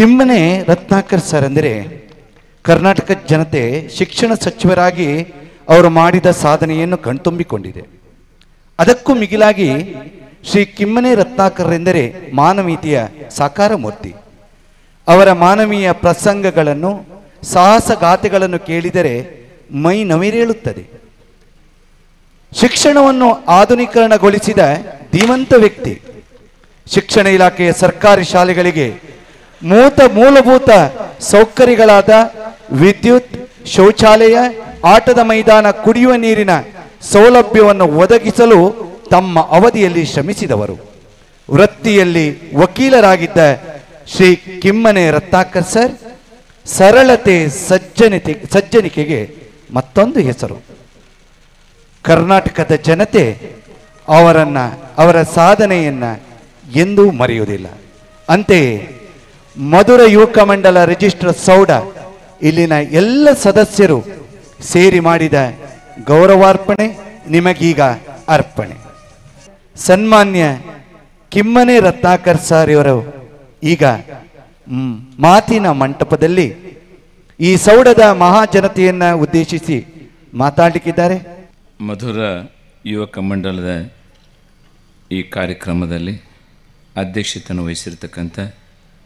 Kimmane Ratnakar sir ಅಂದರೆ ಕರ್ನಾಟಕ ಜನತೆ ಶಿಕ್ಷಣ ಸಚಿವರಾಗಿ ಅವರು ಮಾಡಿದ ಸಾಧನೆಯನ್ನು ಕಣ್ತುಂಬಿಕೊಂಡಿದೆ ಅದಕ್ಕೂ ಮಿಗಿಲಾಗಿ ಶ್ರೀ ಕಿಮ್ಮನೆ ರತ್ನಾಕರ್ ಎಂದರೆ ಮಾನವೀಯತೆಯ ಸಾಕಾರ ಮೂರ್ತಿ ಅವರ ಮಾನವೀಯ ಪ್ರಸಂಗಗಳನ್ನು ಸಾಹಸ ಗಾಥೆಗಳನ್ನು ಕೇಳಿದರೆ ಮೈ ನವಿರೇಳುತ್ತದೆ ಶಿಕ್ಷಣವನ್ನು ಆಧುನೀಕರಣಗೊಳಿಸಿದ ಧೀಮಂತ ವ್ಯಕ್ತಿ ಶಿಕ್ಷಣ ಇಲಾಖೆಯ ಸರ್ಕಾರಿ ಶಾಲೆಗಳಿಗೆ ಮೂತ ಮೂಲಭೂತ ಸೌಕರ್ಯಗಳಾದ ವಿದ್ಯುತ್ ಶೌಚಾಲಯ ಆಟದ ಮೈದಾನ ಕುಡಿಯುವ ನೀರಿನ ಸೌಲಭ್ಯವನ್ನು ಒದಗಿಸಲು ತಮ್ಮ ಅವಧಿಯಲ್ಲಿ ಶ್ರಮಿಸಿದವರು ವೃತ್ತಿಯಲ್ಲಿ ವಕೀಲರಾಗಿದ್ದ ಶ್ರೀ ಕಿಮ್ಮನೆ ರತ್ನಾಕರ್ ಸರ್ ಸರಳತೆ ಸಜ್ಜನತೆ ಸಜ್ಜನಿಕೆಗೆ ಮತ್ತೊಂದು ಹೆಸರು ಕರ್ನಾಟಕದ ಜನತೆ ಅವರನ್ನ ಅವರ ಸಾಧನೆಯನ್ನ ಎಂದೂ ಮರೆಯುವುದಿಲ್ಲ ಅಂತೆಯೇ ಮಧುರ ಯುವಕ ಮಂಡಲ ರಿಜಿಸ್ಟರ್ ಸೌಡ ಇಲ್ಲಿನ ಎಲ್ಲ ಸದಸ್ಯರು ಸೇರಿ ಮಾಡಿದ ಗೌರವಾರ್ಪಣೆ ನಿಮಗೀಗ ಅರ್ಪಣೆ ಸನ್ಮಾನ್ಯ ಕಿಮ್ಮನೆ ರತ್ನಾಕರ್ ಸರ್ ಇವರು ಈಗ ಮಾತಿನ ಮಂಟಪದಲ್ಲಿ ಈ ಸೌಡದ ಮಹಾಜನತೆಯನ್ನ ಉದ್ದೇಶಿಸಿ ಮಾತಾಡಲಿಕ್ಕಿದ್ದಾರೆ ಮಧುರ ಯುವಕ ಮಂಡಲದ ಈ ಕಾರ್ಯಕ್ರಮದಲ್ಲಿ ಅಧ್ಯಕ್ಷತೆಯನ್ನು ವಹಿಸಿರ್ತಕ್ಕಂಥ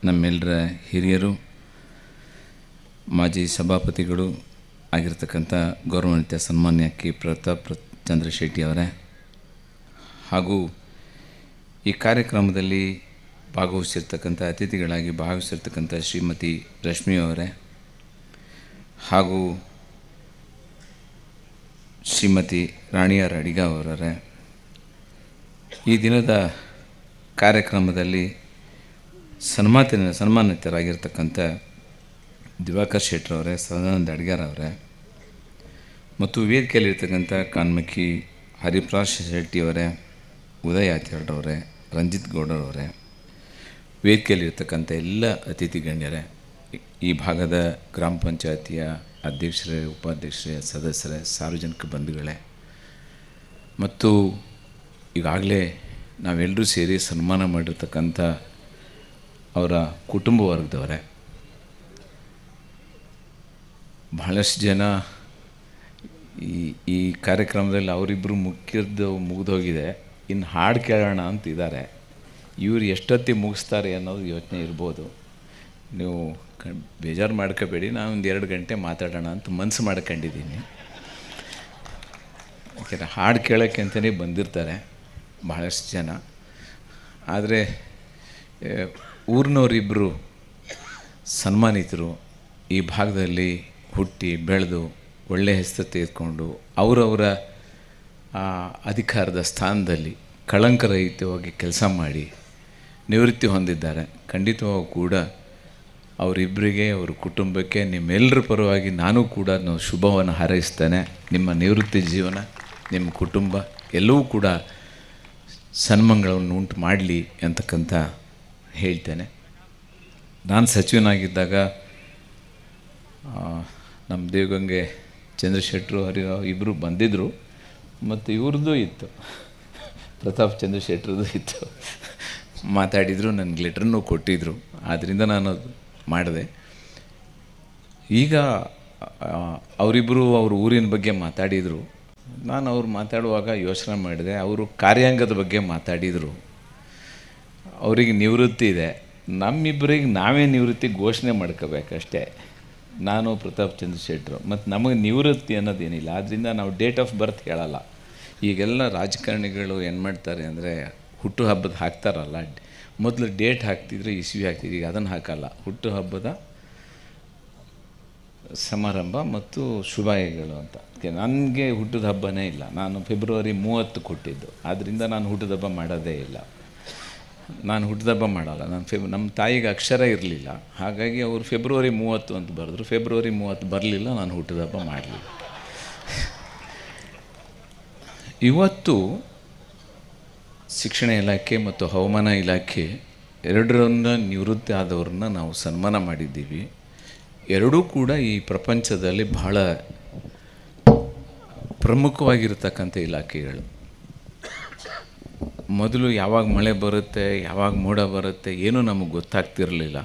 ನಮ್ಮೆಲ್ಲರ ಹಿರಿಯರು ಮಾಜಿ ಸಭಾಪತಿಗಳು ಆಗಿರ್ತಕ್ಕಂಥ ಗೌರವಾನ್ವಿತ ಸನ್ಮಾನ್ಯ ಕೆ ಪ್ರತಾಪ್ ಚಂದ್ರ ಅವರೇ ಹಾಗೂ ಈ ಕಾರ್ಯಕ್ರಮದಲ್ಲಿ ಭಾಗವಹಿಸಿರ್ತಕ್ಕಂಥ ಅತಿಥಿಗಳಾಗಿ ಭಾಗವಹಿಸಿರ್ತಕ್ಕಂಥ ಶ್ರೀಮತಿ ರಶ್ಮಿಯವರೇ ಹಾಗೂ ಶ್ರೀಮತಿ ರಾಣಿಯ ರಡಿಗ ಅವರೇ ಈ ದಿನದ ಕಾರ್ಯಕ್ರಮದಲ್ಲಿ ಸನ್ಮಾತಿನ ಸನ್ಮಾನಿತರಾಗಿರ್ತಕ್ಕಂಥ ದಿವಾಕರ್ ಶೆಟ್ರವರೇ ಸದಾನಂದ ಅವರೇ ಮತ್ತು ವೇದಿಕೆಯಲ್ಲಿರ್ತಕ್ಕಂಥ ಕಾನ್ಮಕ್ಕಿ ಹರಿಪ್ರಾಶ್ ಶೆಟ್ಟಿಯವರೇ ಉದಯ ಆಚಾರ್ಯವರೇ ರಂಜಿತ್ ಗೌಡರವರೇ ವೇದಿಕೆಯಲ್ಲಿರ್ತಕ್ಕಂಥ ಎಲ್ಲ ಅತಿಥಿ ಗಣ್ಯರೇ ಈ ಭಾಗದ ಗ್ರಾಮ ಪಂಚಾಯತಿಯ ಅಧ್ಯಕ್ಷರೇ ಉಪಾಧ್ಯಕ್ಷರೇ ಸದಸ್ಯರೇ ಸಾರ್ವಜನಿಕ ಬಂಧುಗಳೇ ಮತ್ತು ಈಗಾಗಲೇ ನಾವೆಲ್ಲರೂ ಸೇರಿ ಸನ್ಮಾನ ಮಾಡಿರ್ತಕ್ಕಂಥ ಅವರ ಕುಟುಂಬ ವರ್ಗದವರೇ ಬಹಳಷ್ಟು ಜನ ಈ ಈ ಕಾರ್ಯಕ್ರಮದಲ್ಲಿ ಅವರಿಬ್ಬರು ಮುಖ್ಯದ್ದು ಮುಗಿದೋಗಿದೆ ಇನ್ನು ಹಾಡು ಕೇಳೋಣ ಅಂತಿದ್ದಾರೆ ಇವರು ಎಷ್ಟೊತ್ತಿಗೆ ಮುಗಿಸ್ತಾರೆ ಅನ್ನೋದು ಯೋಚನೆ ಇರ್ಬೋದು ನೀವು ಬೇಜಾರು ಮಾಡ್ಕೋಬೇಡಿ ನಾನು ಒಂದು ಎರಡು ಗಂಟೆ ಮಾತಾಡೋಣ ಅಂತ ಮನಸ್ಸು ಮಾಡ್ಕೊಂಡಿದ್ದೀನಿ ಯಾಕೆಂದರೆ ಹಾಡು ಕೇಳೋಕ್ಕೆ ಅಂತಲೇ ಬಂದಿರ್ತಾರೆ ಬಹಳಷ್ಟು ಜನ ಆದರೆ ಊರಿನವರಿಬ್ಬರು ಸನ್ಮಾನಿತರು ಈ ಭಾಗದಲ್ಲಿ ಹುಟ್ಟಿ ಬೆಳೆದು ಒಳ್ಳೆಯ ಹೆಸರು ತೆಗೆದುಕೊಂಡು ಅವರವರ ಅಧಿಕಾರದ ಸ್ಥಾನದಲ್ಲಿ ಕಳಂಕರಹಿತವಾಗಿ ಕೆಲಸ ಮಾಡಿ ನಿವೃತ್ತಿ ಹೊಂದಿದ್ದಾರೆ ಖಂಡಿತವಾಗೂ ಕೂಡ ಅವರಿಬ್ಬರಿಗೆ ಅವ್ರ ಕುಟುಂಬಕ್ಕೆ ನಿಮ್ಮೆಲ್ಲರ ಪರವಾಗಿ ನಾನು ಕೂಡ ಶುಭವನ್ನು ಹಾರೈಸ್ತೇನೆ ನಿಮ್ಮ ನಿವೃತ್ತಿ ಜೀವನ ನಿಮ್ಮ ಕುಟುಂಬ ಎಲ್ಲವೂ ಕೂಡ ಸನ್ಮಂಗಳವನ್ನು ಉಂಟು ಮಾಡಲಿ ಅಂತಕ್ಕಂಥ ಹೇಳ್ತೇನೆ ನಾನು ಸಚಿವನಾಗಿದ್ದಾಗ ನಮ್ಮ ದೇವಗಂಗೆ ಚಂದ್ರಶೆಟ್ಟರು ಹರಿ ಇಬ್ಬರು ಬಂದಿದ್ದರು ಮತ್ತು ಇವ್ರದ್ದು ಇತ್ತು ಪ್ರತಾಪ್ ಚಂದ್ರಶೆಟ್ಟರದ್ದು ಇತ್ತು ಮಾತಾಡಿದರು ನನಗೆ ಲೆಟ್ರನ್ನು ಕೊಟ್ಟಿದ್ದರು ಆದ್ದರಿಂದ ನಾನು ಮಾಡಿದೆ ಈಗ ಅವರಿಬ್ಬರು ಅವ್ರ ಊರಿನ ಬಗ್ಗೆ ಮಾತಾಡಿದರು ನಾನು ಅವ್ರು ಮಾತಾಡುವಾಗ ಯೋಚನೆ ಮಾಡಿದೆ ಅವರು ಕಾರ್ಯಾಂಗದ ಬಗ್ಗೆ ಮಾತಾಡಿದರು ಅವರಿಗೆ ನಿವೃತ್ತಿ ಇದೆ ನಮ್ಮಿಬ್ಬರಿಗೆ ನಾವೇ ನಿವೃತ್ತಿ ಘೋಷಣೆ ಮಾಡ್ಕೋಬೇಕಷ್ಟೇ ನಾನು ಪ್ರತಾಪ್ ಚಂದ್ರ ಶೆಟ್ಟರು ಮತ್ತು ನಮಗೆ ನಿವೃತ್ತಿ ಅನ್ನೋದೇನಿಲ್ಲ ಆದ್ದರಿಂದ ನಾವು ಡೇಟ್ ಆಫ್ ಬರ್ತ್ ಹೇಳಲ್ಲ ಈಗೆಲ್ಲ ರಾಜಕಾರಣಿಗಳು ಏನು ಮಾಡ್ತಾರೆ ಅಂದರೆ ಹುಟ್ಟುಹಬ್ಬದ ಹಾಕ್ತಾರಲ್ಲ ಮೊದಲು ಡೇಟ್ ಹಾಕ್ತಿದ್ರೆ ಇಸ್ವಿ ಹಾಕ್ತಿದ್ರು ಈಗ ಅದನ್ನು ಹಾಕಲ್ಲ ಹುಟ್ಟುಹಬ್ಬದ ಸಮಾರಂಭ ಮತ್ತು ಶುಭಾಯಗಳು ಅಂತ ನನಗೆ ಹುಟ್ಟಿದ ಹಬ್ಬನೇ ಇಲ್ಲ ನಾನು ಫೆಬ್ರವರಿ ಮೂವತ್ತು ಕೊಟ್ಟಿದ್ದು ಆದ್ದರಿಂದ ನಾನು ಹುಟ್ಟಿದ ಹಬ್ಬ ಮಾಡೋದೇ ಇಲ್ಲ ನಾನು ಹುಟ್ಟಿದಬ್ಬ ಮಾಡಲ್ಲ ನಾನು ಫೆಬ್ ನಮ್ಮ ತಾಯಿಗೆ ಅಕ್ಷರ ಇರಲಿಲ್ಲ ಹಾಗಾಗಿ ಅವರು ಫೆಬ್ರವರಿ ಮೂವತ್ತು ಅಂತ ಬರೆದ್ರು ಫೆಬ್ರವರಿ ಮೂವತ್ತು ಬರಲಿಲ್ಲ ನಾನು ಹುಟ್ಟಿದಬ್ಬ ಮಾಡಲಿಲ್ಲ ಇವತ್ತು ಶಿಕ್ಷಣ ಇಲಾಖೆ ಮತ್ತು ಹವಾಮಾನ ಇಲಾಖೆ ಎರಡರನ್ನ ನಿವೃತ್ತಿ ಆದವ್ರನ್ನ ನಾವು ಸನ್ಮಾನ ಮಾಡಿದ್ದೀವಿ ಎರಡೂ ಕೂಡ ಈ ಪ್ರಪಂಚದಲ್ಲಿ ಬಹಳ ಪ್ರಮುಖವಾಗಿರತಕ್ಕಂಥ ಇಲಾಖೆಗಳು ಮೊದಲು ಯಾವಾಗ ಮಳೆ ಬರುತ್ತೆ ಯಾವಾಗ ಮೋಡ ಬರುತ್ತೆ ಏನೂ ನಮಗೆ ಗೊತ್ತಾಗ್ತಿರಲಿಲ್ಲ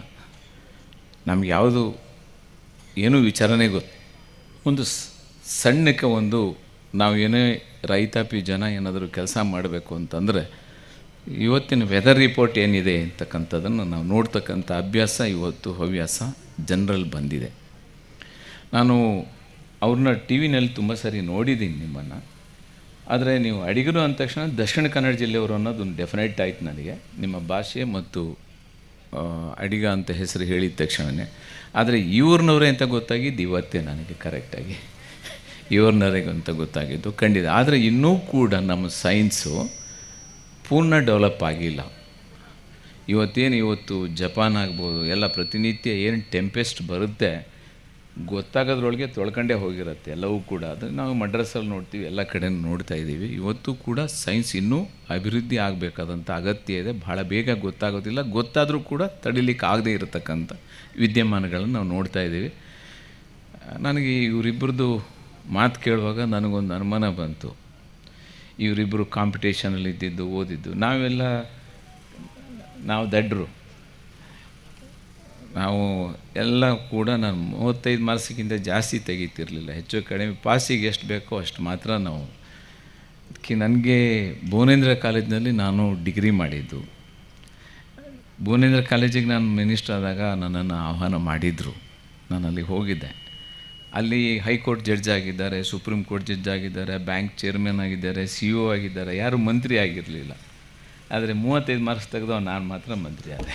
ನಮ್ಗೆ ಯಾವುದು ಏನೂ ವಿಚಾರನೆ ಗೊತ್ತು ಒಂದು ಸಣ್ಣಕ್ಕೆ ಒಂದು ನಾವು ಏನೇ ರೈತಾಪಿ ಜನ ಏನಾದರೂ ಕೆಲಸ ಮಾಡಬೇಕು ಅಂತಂದರೆ ಇವತ್ತಿನ ವೆದರ್ ರಿಪೋರ್ಟ್ ಏನಿದೆ ಅಂತಕ್ಕಂಥದ್ದನ್ನು ನಾವು ನೋಡ್ತಕ್ಕಂಥ ಅಭ್ಯಾಸ ಇವತ್ತು ಹವ್ಯಾಸ ಜನರಲ್ ಬಂದಿದೆ ನಾನು ಅವ್ರನ್ನ ಟಿ ವಿನಲ್ಲಿ ತುಂಬ ಸರಿ ನೋಡಿದ್ದೀನಿ ನಿಮ್ಮನ್ನು ಆದರೆ ನೀವು ಅಡಿಗರು ಅಂದ ತಕ್ಷಣ ದಕ್ಷಿಣ ಕನ್ನಡ ಜಿಲ್ಲೆಯವರು ಅನ್ನೋದು ಒಂದು ಡೆಫಿನೆಟ್ ಆಯಿತು ನನಗೆ ನಿಮ್ಮ ಭಾಷೆ ಮತ್ತು ಅಡಿಗ ಅಂತ ಹೆಸರು ಹೇಳಿದ ತಕ್ಷಣವೇ ಆದರೆ ಇವ್ರನ್ನವರೇ ಅಂತ ಗೊತ್ತಾಗಿದ್ದು ಇವತ್ತೇ ನನಗೆ ಕರೆಕ್ಟಾಗಿ ಇವ್ರನ್ನವರಿಗೆ ಅಂತ ಗೊತ್ತಾಗಿದ್ದು ಖಂಡಿತ ಆದರೆ ಇನ್ನೂ ಕೂಡ ನಮ್ಮ ಸೈನ್ಸು ಪೂರ್ಣ ಡೆವಲಪ್ ಆಗಿಲ್ಲ ಇವತ್ತೇನು ಇವತ್ತು ಜಪಾನ್ ಆಗ್ಬೋದು ಎಲ್ಲ ಪ್ರತಿನಿತ್ಯ ಏನು ಟೆಂಪೆಸ್ಟ್ ಬರುತ್ತೆ ಗೊತ್ತಾಗೋದ್ರೊಳಗೆ ತೊಳ್ಕೊಂಡೇ ಹೋಗಿರುತ್ತೆ ಎಲ್ಲವೂ ಕೂಡ ಅದು ನಾವು ಮಡ್ರಸ್ಸಲ್ಲಿ ನೋಡ್ತೀವಿ ಎಲ್ಲ ಕಡೆ ನೋಡ್ತಾ ಇದ್ದೀವಿ ಇವತ್ತು ಕೂಡ ಸೈನ್ಸ್ ಇನ್ನೂ ಅಭಿವೃದ್ಧಿ ಆಗಬೇಕಾದಂಥ ಅಗತ್ಯ ಇದೆ ಭಾಳ ಬೇಗ ಗೊತ್ತಾಗೋದಿಲ್ಲ ಗೊತ್ತಾದರೂ ಕೂಡ ತಡಿಲಿಕ್ಕೆ ಆಗದೇ ಇರತಕ್ಕಂಥ ವಿದ್ಯಮಾನಗಳನ್ನು ನಾವು ನೋಡ್ತಾ ಇದ್ದೀವಿ ನನಗೆ ಇವರಿಬ್ಬರದ್ದು ಮಾತು ಕೇಳುವಾಗ ನನಗೊಂದು ಅನುಮಾನ ಬಂತು ಇವರಿಬ್ಬರು ಕಾಂಪಿಟೇಷನಲ್ಲಿ ಇದ್ದಿದ್ದು ಓದಿದ್ದು ನಾವೆಲ್ಲ ನಾವು ದಡ್ಡರು ನಾವು ಎಲ್ಲ ಕೂಡ ನಾನು ಮೂವತ್ತೈದು ಮಾರ್ಸಿಗಿಂತ ಜಾಸ್ತಿ ತೆಗಿತಿರಲಿಲ್ಲ ಹೆಚ್ಚು ಕಡಿಮೆ ಪಾಸಿಗೆ ಎಷ್ಟು ಬೇಕೋ ಅಷ್ಟು ಮಾತ್ರ ನಾವು ಅದಕ್ಕೆ ನನಗೆ ಭುವನೇಂದ್ರ ಕಾಲೇಜಿನಲ್ಲಿ ನಾನು ಡಿಗ್ರಿ ಮಾಡಿದ್ದು ಭುವನೇಂದ್ರ ಕಾಲೇಜಿಗೆ ನಾನು ಮಿನಿಸ್ಟರ್ ಆದಾಗ ನನ್ನನ್ನು ಆಹ್ವಾನ ಮಾಡಿದರು ನಾನು ಅಲ್ಲಿ ಹೋಗಿದ್ದೆ ಅಲ್ಲಿ ಹೈಕೋರ್ಟ್ ಜಡ್ಜ್ ಆಗಿದ್ದಾರೆ ಸುಪ್ರೀಂ ಕೋರ್ಟ್ ಜಡ್ಜ್ ಆಗಿದ್ದಾರೆ ಬ್ಯಾಂಕ್ ಚೇರ್ಮನ್ ಆಗಿದ್ದಾರೆ ಸಿ ಒ ಆಗಿದ್ದಾರೆ ಯಾರು ಮಂತ್ರಿ ಆಗಿರಲಿಲ್ಲ ಆದರೆ ಮೂವತ್ತೈದು ಮಾರ್ಕ್ಸ್ ತೆಗೆದವ ನಾನು ಮಾತ್ರ ಮಂತ್ರಿ ಆದೆ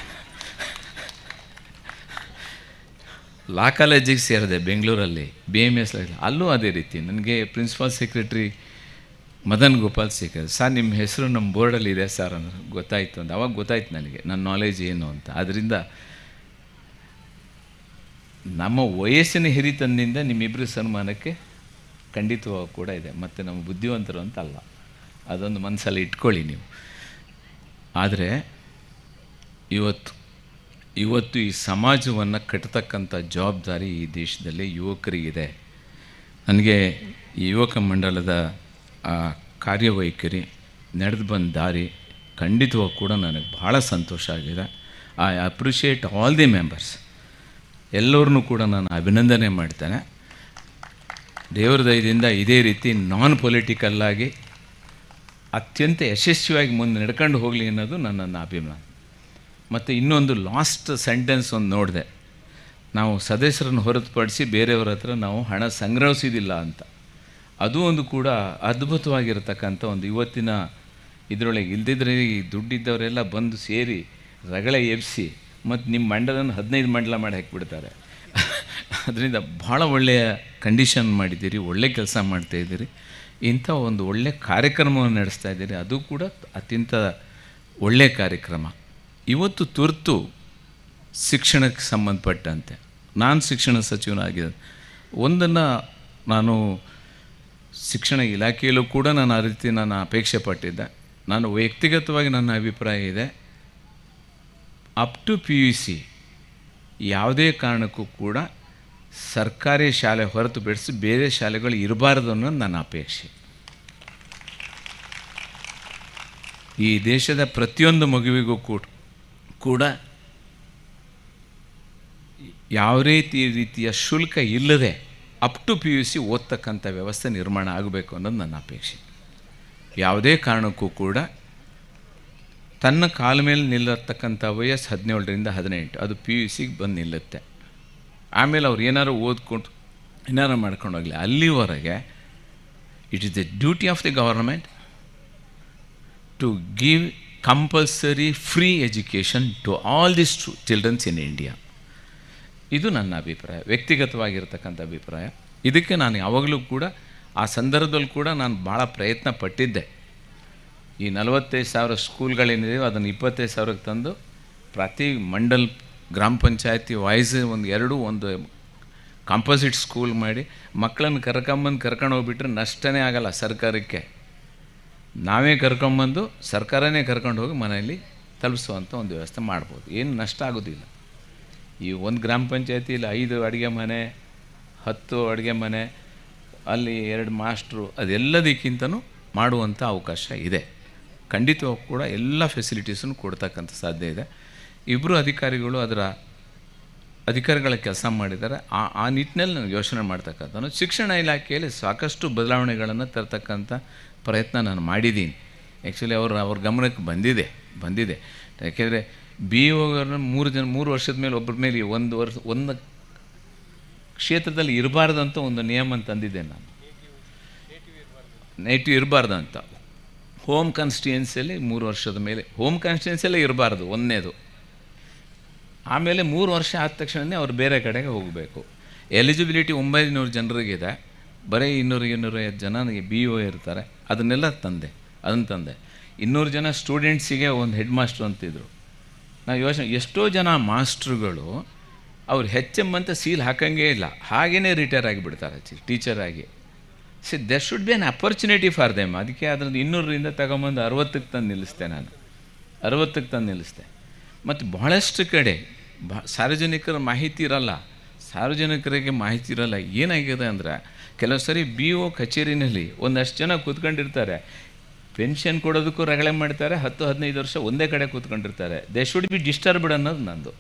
ಲಾ ಕಾಲೇಜಿಗೆ ಸೇರಿದೆ ಬೆಂಗಳೂರಲ್ಲಿ ಬಿ ಎಮ್ ಎಸ್ ಅಲ್ಲೂ ಅದೇ ರೀತಿ ನನಗೆ principal secretary Madan Gopal Sikkar sir ನಿಮ್ಮ ಹೆಸರು ನಮ್ಮ ಬೋರ್ಡಲ್ಲಿ ಇದೆ ಸರ್ ಅಂದ್ರೆ ಗೊತ್ತಾಯಿತು ಅಂತ ಅವಾಗ ಗೊತ್ತಾಯ್ತು ನನಗೆ ನನ್ನ ನಾಲೆಜ್ ಏನು ಅಂತ ಆದ್ದರಿಂದ ನಮ್ಮ ವಯಸ್ಸಿನ ಹಿರಿತನದಿಂದ ನಿಮ್ಮಿಬ್ಬರು ಸನ್ಮಾನಕ್ಕೆ ಖಂಡಿತವಾಗ ಕೂಡ ಇದೆ ಮತ್ತು ನಮ್ಮ ಬುದ್ಧಿವಂತರು ಅಂತ ಅಲ್ಲ ಅದೊಂದು ಮನಸ್ಸಲ್ಲಿ ಇಟ್ಕೊಳ್ಳಿ ನೀವು ಆದರೆ ಇವತ್ತು ಇವತ್ತು ಈ ಸಮಾಜವನ್ನು ಕಟ್ಟತಕ್ಕಂಥ ಜವಾಬ್ದಾರಿ ಈ ದೇಶದಲ್ಲಿ ಯುವಕರಿಗಿದೆ ನನಗೆ ಈ ಯುವಕ ಮಂಡಲದ ಕಾರ್ಯವೈಖರಿ ನಡೆದು ಬಂದ ದಾರಿ ಖಂಡಿತವಾಗಿ ಕೂಡ ನನಗೆ ಭಾಳ ಸಂತೋಷ ಆಗಿದೆ I appreciate all the members ಎಲ್ಲರನ್ನೂ ಕೂಡ ನಾನು ಅಭಿನಂದನೆ ಮಾಡ್ತೇನೆ ದೇವರ ದಯದಿಂದ ಇದೇ ರೀತಿ ನಾನ್ ಪೊಲಿಟಿಕಲ್ಲಾಗಿ ಅತ್ಯಂತ ಯಶಸ್ವಿಯಾಗಿ ಮುಂದೆ ನಡ್ಕೊಂಡು ಹೋಗಲಿ ಅನ್ನೋದು ನನ್ನ ಅಭಿಮಾನ ಮತ್ತು ಇನ್ನೊಂದು ಲಾಸ್ಟ್ ಸೆಂಟೆನ್ಸ್ ಒಂದು ನೋಡಿದೆ ನಾವು ಸದಸ್ಯರನ್ನು ಹೊರತುಪಡಿಸಿ ಬೇರೆಯವ್ರ ಹತ್ರ ನಾವು ಹಣ ಸಂಗ್ರಹಿಸಿದಿಲ್ಲ ಅಂತ ಅದು ಒಂದು ಕೂಡ ಅದ್ಭುತವಾಗಿರತಕ್ಕಂಥ ಒಂದು ಇವತ್ತಿನ ಇದರೊಳಗೆ ಇಲ್ದಿದ್ರೆ ದುಡ್ಡಿದ್ದವರೆಲ್ಲ ಬಂದು ಸೇರಿ ರಗಳೆ ಎಬ್ಸಿ ಮತ್ತು ನಿಮ್ಮ ಮಂಡಲನ್ನು ಹದಿನೈದು ಮಂಡಲ ಮಾಡಿ ಹಾಕಿಬಿಡ್ತಾರೆ ಅದರಿಂದ ಭಾಳ ಒಳ್ಳೆಯ ಕಂಡೀಷನ್ ಮಾಡಿದ್ದೀರಿ ಒಳ್ಳೆ ಕೆಲಸ ಇದ್ದೀರಿ ಇಂಥ ಒಂದು ಒಳ್ಳೆಯ ಕಾರ್ಯಕ್ರಮವನ್ನು ನಡೆಸ್ತಾ ಇದ್ದೀರಿ ಅದು ಕೂಡ ಅತ್ಯಂತ ಒಳ್ಳೆಯ ಕಾರ್ಯಕ್ರಮ ಇವತ್ತು ತುರ್ತು ಶಿಕ್ಷಣಕ್ಕೆ ಸಂಬಂಧಪಟ್ಟಂತೆ ನಾನು ಶಿಕ್ಷಣ ಸಚಿವನಾಗಿದ್ದೆ ಒಂದನ್ನು ನಾನು ಶಿಕ್ಷಣ ಇಲಾಖೆಯಲ್ಲೂ ಕೂಡ ನಾನು ಆ ರೀತಿ ನಾನು ಅಪೇಕ್ಷೆ ಪಟ್ಟಿದ್ದೆ ನಾನು ವ್ಯಕ್ತಿಗತವಾಗಿ ನನ್ನ ಅಭಿಪ್ರಾಯ ಇದೆ up to P U C ಯಾವುದೇ ಕಾರಣಕ್ಕೂ ಕೂಡ ಸರ್ಕಾರಿ ಶಾಲೆ ಹೊರತುಪಡಿಸಿ ಬೇರೆ ಶಾಲೆಗಳು ಇರಬಾರ್ದು ಅನ್ನೋದು ನನ್ನ ಅಪೇಕ್ಷೆ ಈ ದೇಶದ ಪ್ರತಿಯೊಂದು ಮಗುವಿಗೂ ಕೂಡ ಕೂಡ ಯಾವ ರೀತಿ ರೀತಿಯ ಶುಲ್ಕ ಇಲ್ಲದೆ up to P U C ಓದ್ತಕ್ಕಂಥ ವ್ಯವಸ್ಥೆ ನಿರ್ಮಾಣ ಆಗಬೇಕು ಅನ್ನೋದು ನನ್ನ ಅಪೇಕ್ಷೆ ಯಾವುದೇ ಕಾರಣಕ್ಕೂ ಕೂಡ ತನ್ನ ಕಾಲ ಮೇಲೆ ನಿಲ್ಲತಕ್ಕಂಥ ವಯಸ್ಸು ಹದಿನೇಳರಿಂದ ಹದಿನೆಂಟು ಅದು ಪಿ ಯು ಸಿಗೆ ಬಂದು ನಿಲ್ಲುತ್ತೆ ಆಮೇಲೆ ಅವ್ರು ಏನಾರು ಓದ್ಕೊಂಡು ಏನಾರು ಮಾಡ್ಕೊಂಡು ಹೋಗಲಿ ಅಲ್ಲಿವರೆಗೆ it is the duty of the government to give compulsory free education to all this childrens in India ಇದು ನನ್ನ ಅಭಿಪ್ರಾಯ ವ್ಯಕ್ತಿಗತವಾಗಿರ್ತಕ್ಕಂಥ ಅಭಿಪ್ರಾಯ ಇದಕ್ಕೆ ನಾನು ಯಾವಾಗಲೂ ಕೂಡ ಆ ಸಂದರ್ಭದಲ್ಲಿ ಕೂಡ ನಾನು ಭಾಳ ಪ್ರಯತ್ನ ಪಟ್ಟಿದ್ದೆ ಈ ನಲವತ್ತೈದು ಸಾವಿರ ಸ್ಕೂಲ್ಗಳೇನಿದೆಯೋ ಅದನ್ನು ಇಪ್ಪತ್ತೈದು ಸಾವಿರಕ್ಕೆ ತಂದು ಪ್ರತಿ ಮಂಡಲ್ ಗ್ರಾಮ ಪಂಚಾಯತಿ ವಾಯ್ಸ್ ಒಂದು ಎರಡು ಒಂದು ಕಾಂಪೋಸಿಟ್ ಸ್ಕೂಲ್ ಮಾಡಿ ಮಕ್ಕಳನ್ನು ಕರ್ಕೊಂಬಂದು ಕರ್ಕೊಂಡು ಹೋಗ್ಬಿಟ್ರೆ ನಷ್ಟನೇ ಆಗಲ್ಲ ಸರ್ಕಾರಕ್ಕೆ ನಾವೇ ಕರ್ಕೊಂಡ್ಬಂದು ಸರ್ಕಾರನೇ ಕರ್ಕೊಂಡು ಹೋಗಿ ಮನೆಯಲ್ಲಿ ತಲುಪಿಸುವಂಥ ಒಂದು ವ್ಯವಸ್ಥೆ ಮಾಡ್ಬೋದು ಏನು ನಷ್ಟ ಆಗೋದಿಲ್ಲ ಈ ಒಂದು ಗ್ರಾಮ ಪಂಚಾಯತಿಯಲ್ಲಿ ಐದು ಅಡುಗೆ ಮನೆ ಹತ್ತು ಅಡುಗೆ ಮನೆ ಅಲ್ಲಿ ಎರಡು ಮಾಸ್ಟ್ರು ಅದೆಲ್ಲದಕ್ಕಿಂತನೂ ಮಾಡುವಂಥ ಅವಕಾಶ ಇದೆ ಖಂಡಿತವಾಗಿ ಕೂಡ ಎಲ್ಲ ಫೆಸಿಲಿಟೀಸನ್ನು ಕೊಡ್ತಕ್ಕಂಥ ಸಾಧ್ಯ ಇದೆ ಇಬ್ಬರು ಅಧಿಕಾರಿಗಳು ಅದರ ಅಧಿಕಾರಿಗಳ ಕೆಲಸ ಮಾಡಿದ್ದಾರೆ ಆ ಆ ನಿಟ್ಟಿನಲ್ಲಿ ನಾನು ಯೋಚನೆ ಮಾಡ್ತಕ್ಕಂಥ ಶಿಕ್ಷಣ ಇಲಾಖೆಯಲ್ಲಿ ಸಾಕಷ್ಟು ಬದಲಾವಣೆಗಳನ್ನು ತರ್ತಕ್ಕಂಥ ಪ್ರಯತ್ನ ನಾನು ಮಾಡಿದ್ದೀನಿ ಆ್ಯಕ್ಚುಲಿ ಅವರು ಅವ್ರ ಗಮನಕ್ಕೆ ಬಂದಿದೆ ಬಂದಿದೆ ಯಾಕೆಂದರೆ ಬಿ ಒಗಳನ್ನು ಮೂರು ಜನ ಮೂರು ವರ್ಷದ ಮೇಲೆ ಒಬ್ಬರ ಮೇಲೆ ಒಂದು ವರ್ಷ ಒಂದು ಕ್ಷೇತ್ರದಲ್ಲಿ ಇರಬಾರ್ದಂತ ಒಂದು ನಿಯಮ ತಂದಿದ್ದೆ ನಾನು ನೇಟಿವ್ ಇರಬಾರ್ದಂತ ಹೋಮ್ ಕಾನ್ಸ್ಟಿಟ್ಯೂನ್ಸಿಯಲ್ಲಿ ಮೂರು ವರ್ಷದ ಮೇಲೆ ಹೋಮ್ ಕಾನ್ಸ್ಟಿಟ್ಯೂನ್ಸಿಯಲ್ಲೇ ಇರಬಾರ್ದು ಒಂದನೇದು ಆಮೇಲೆ ಮೂರು ವರ್ಷ ಆದ ತಕ್ಷಣವೇ ಅವ್ರು ಬೇರೆ ಕಡೆಗೆ ಹೋಗಬೇಕು ಎಲಿಜಿಬಿಲಿಟಿ ಒಂಬೈನೂರು ಜನರಿಗಿದೆ ಬರೀ ಇನ್ನೂರು ಇನ್ನೂರು ಐವತ್ತು ಜನ ಬಿ ಒ ಇರ್ತಾರೆ ಅದನ್ನೆಲ್ಲ ತಂದೆ ಅದನ್ನು ತಂದೆ ಇನ್ನೂರು ಜನ ಸ್ಟೂಡೆಂಟ್ಸಿಗೆ ಒಂದು ಹೆಡ್ ಮಾಸ್ಟ್ರು ಅಂತಿದ್ರು ನಾವು ಯೋಚನೆ ಎಷ್ಟೋ ಜನ ಮಾಸ್ಟ್ರುಗಳು ಅವ್ರು ಅಂತ ಸೀಲ್ ಹಾಕಂಗೇ ಇಲ್ಲ ಹಾಗೇ ರಿಟೈರ್ ಆಗಿಬಿಡ್ತಾರೆ ಟೀಚರಾಗಿ see they should be an opportunity for them ಅದಕ್ಕೆ ಅದರಿಂದ ಇನ್ನೂರರಿಂದ ತಗೊಂಬಂದು ಅರವತ್ತಕ್ಕೆ ತಂದು ನಿಲ್ಲಿಸ್ತೆ ನಾನು ಅರವತ್ತಕ್ಕೆ ತಂದು ನಿಲ್ಲಿಸ್ದೆ ಮತ್ತು ಬಹಳಷ್ಟು ಕಡೆ ಬ ಸಾರ್ವಜನಿಕರ ಮಾಹಿತಿ ಇರಲ್ಲ ಸಾರ್ವಜನಿಕರಿಗೆ ಮಾಹಿತಿ ಇರಲ್ಲ ಏನಾಗಿದೆ ಅಂದರೆ ಕೆಲವು ಸರಿ ಬಿ ಒ ಕಚೇರಿನಲ್ಲಿ ಒಂದಷ್ಟು ಜನ ಕೂತ್ಕೊಂಡಿರ್ತಾರೆ ಪೆನ್ಷನ್ ಕೊಡೋದಕ್ಕೂ ರಗಳೆ ಮಾಡ್ತಾರೆ ಹತ್ತು ಹದಿನೈದು ವರ್ಷ ಒಂದೇ ಕಡೆ ಕೂತ್ಕೊಂಡಿರ್ತಾರೆ ದೇ ಶುಡ್ ಬಿ ಡಿಸ್ಟರ್ಬ್ಡ್ ಅನ್ನೋದು ನಂದು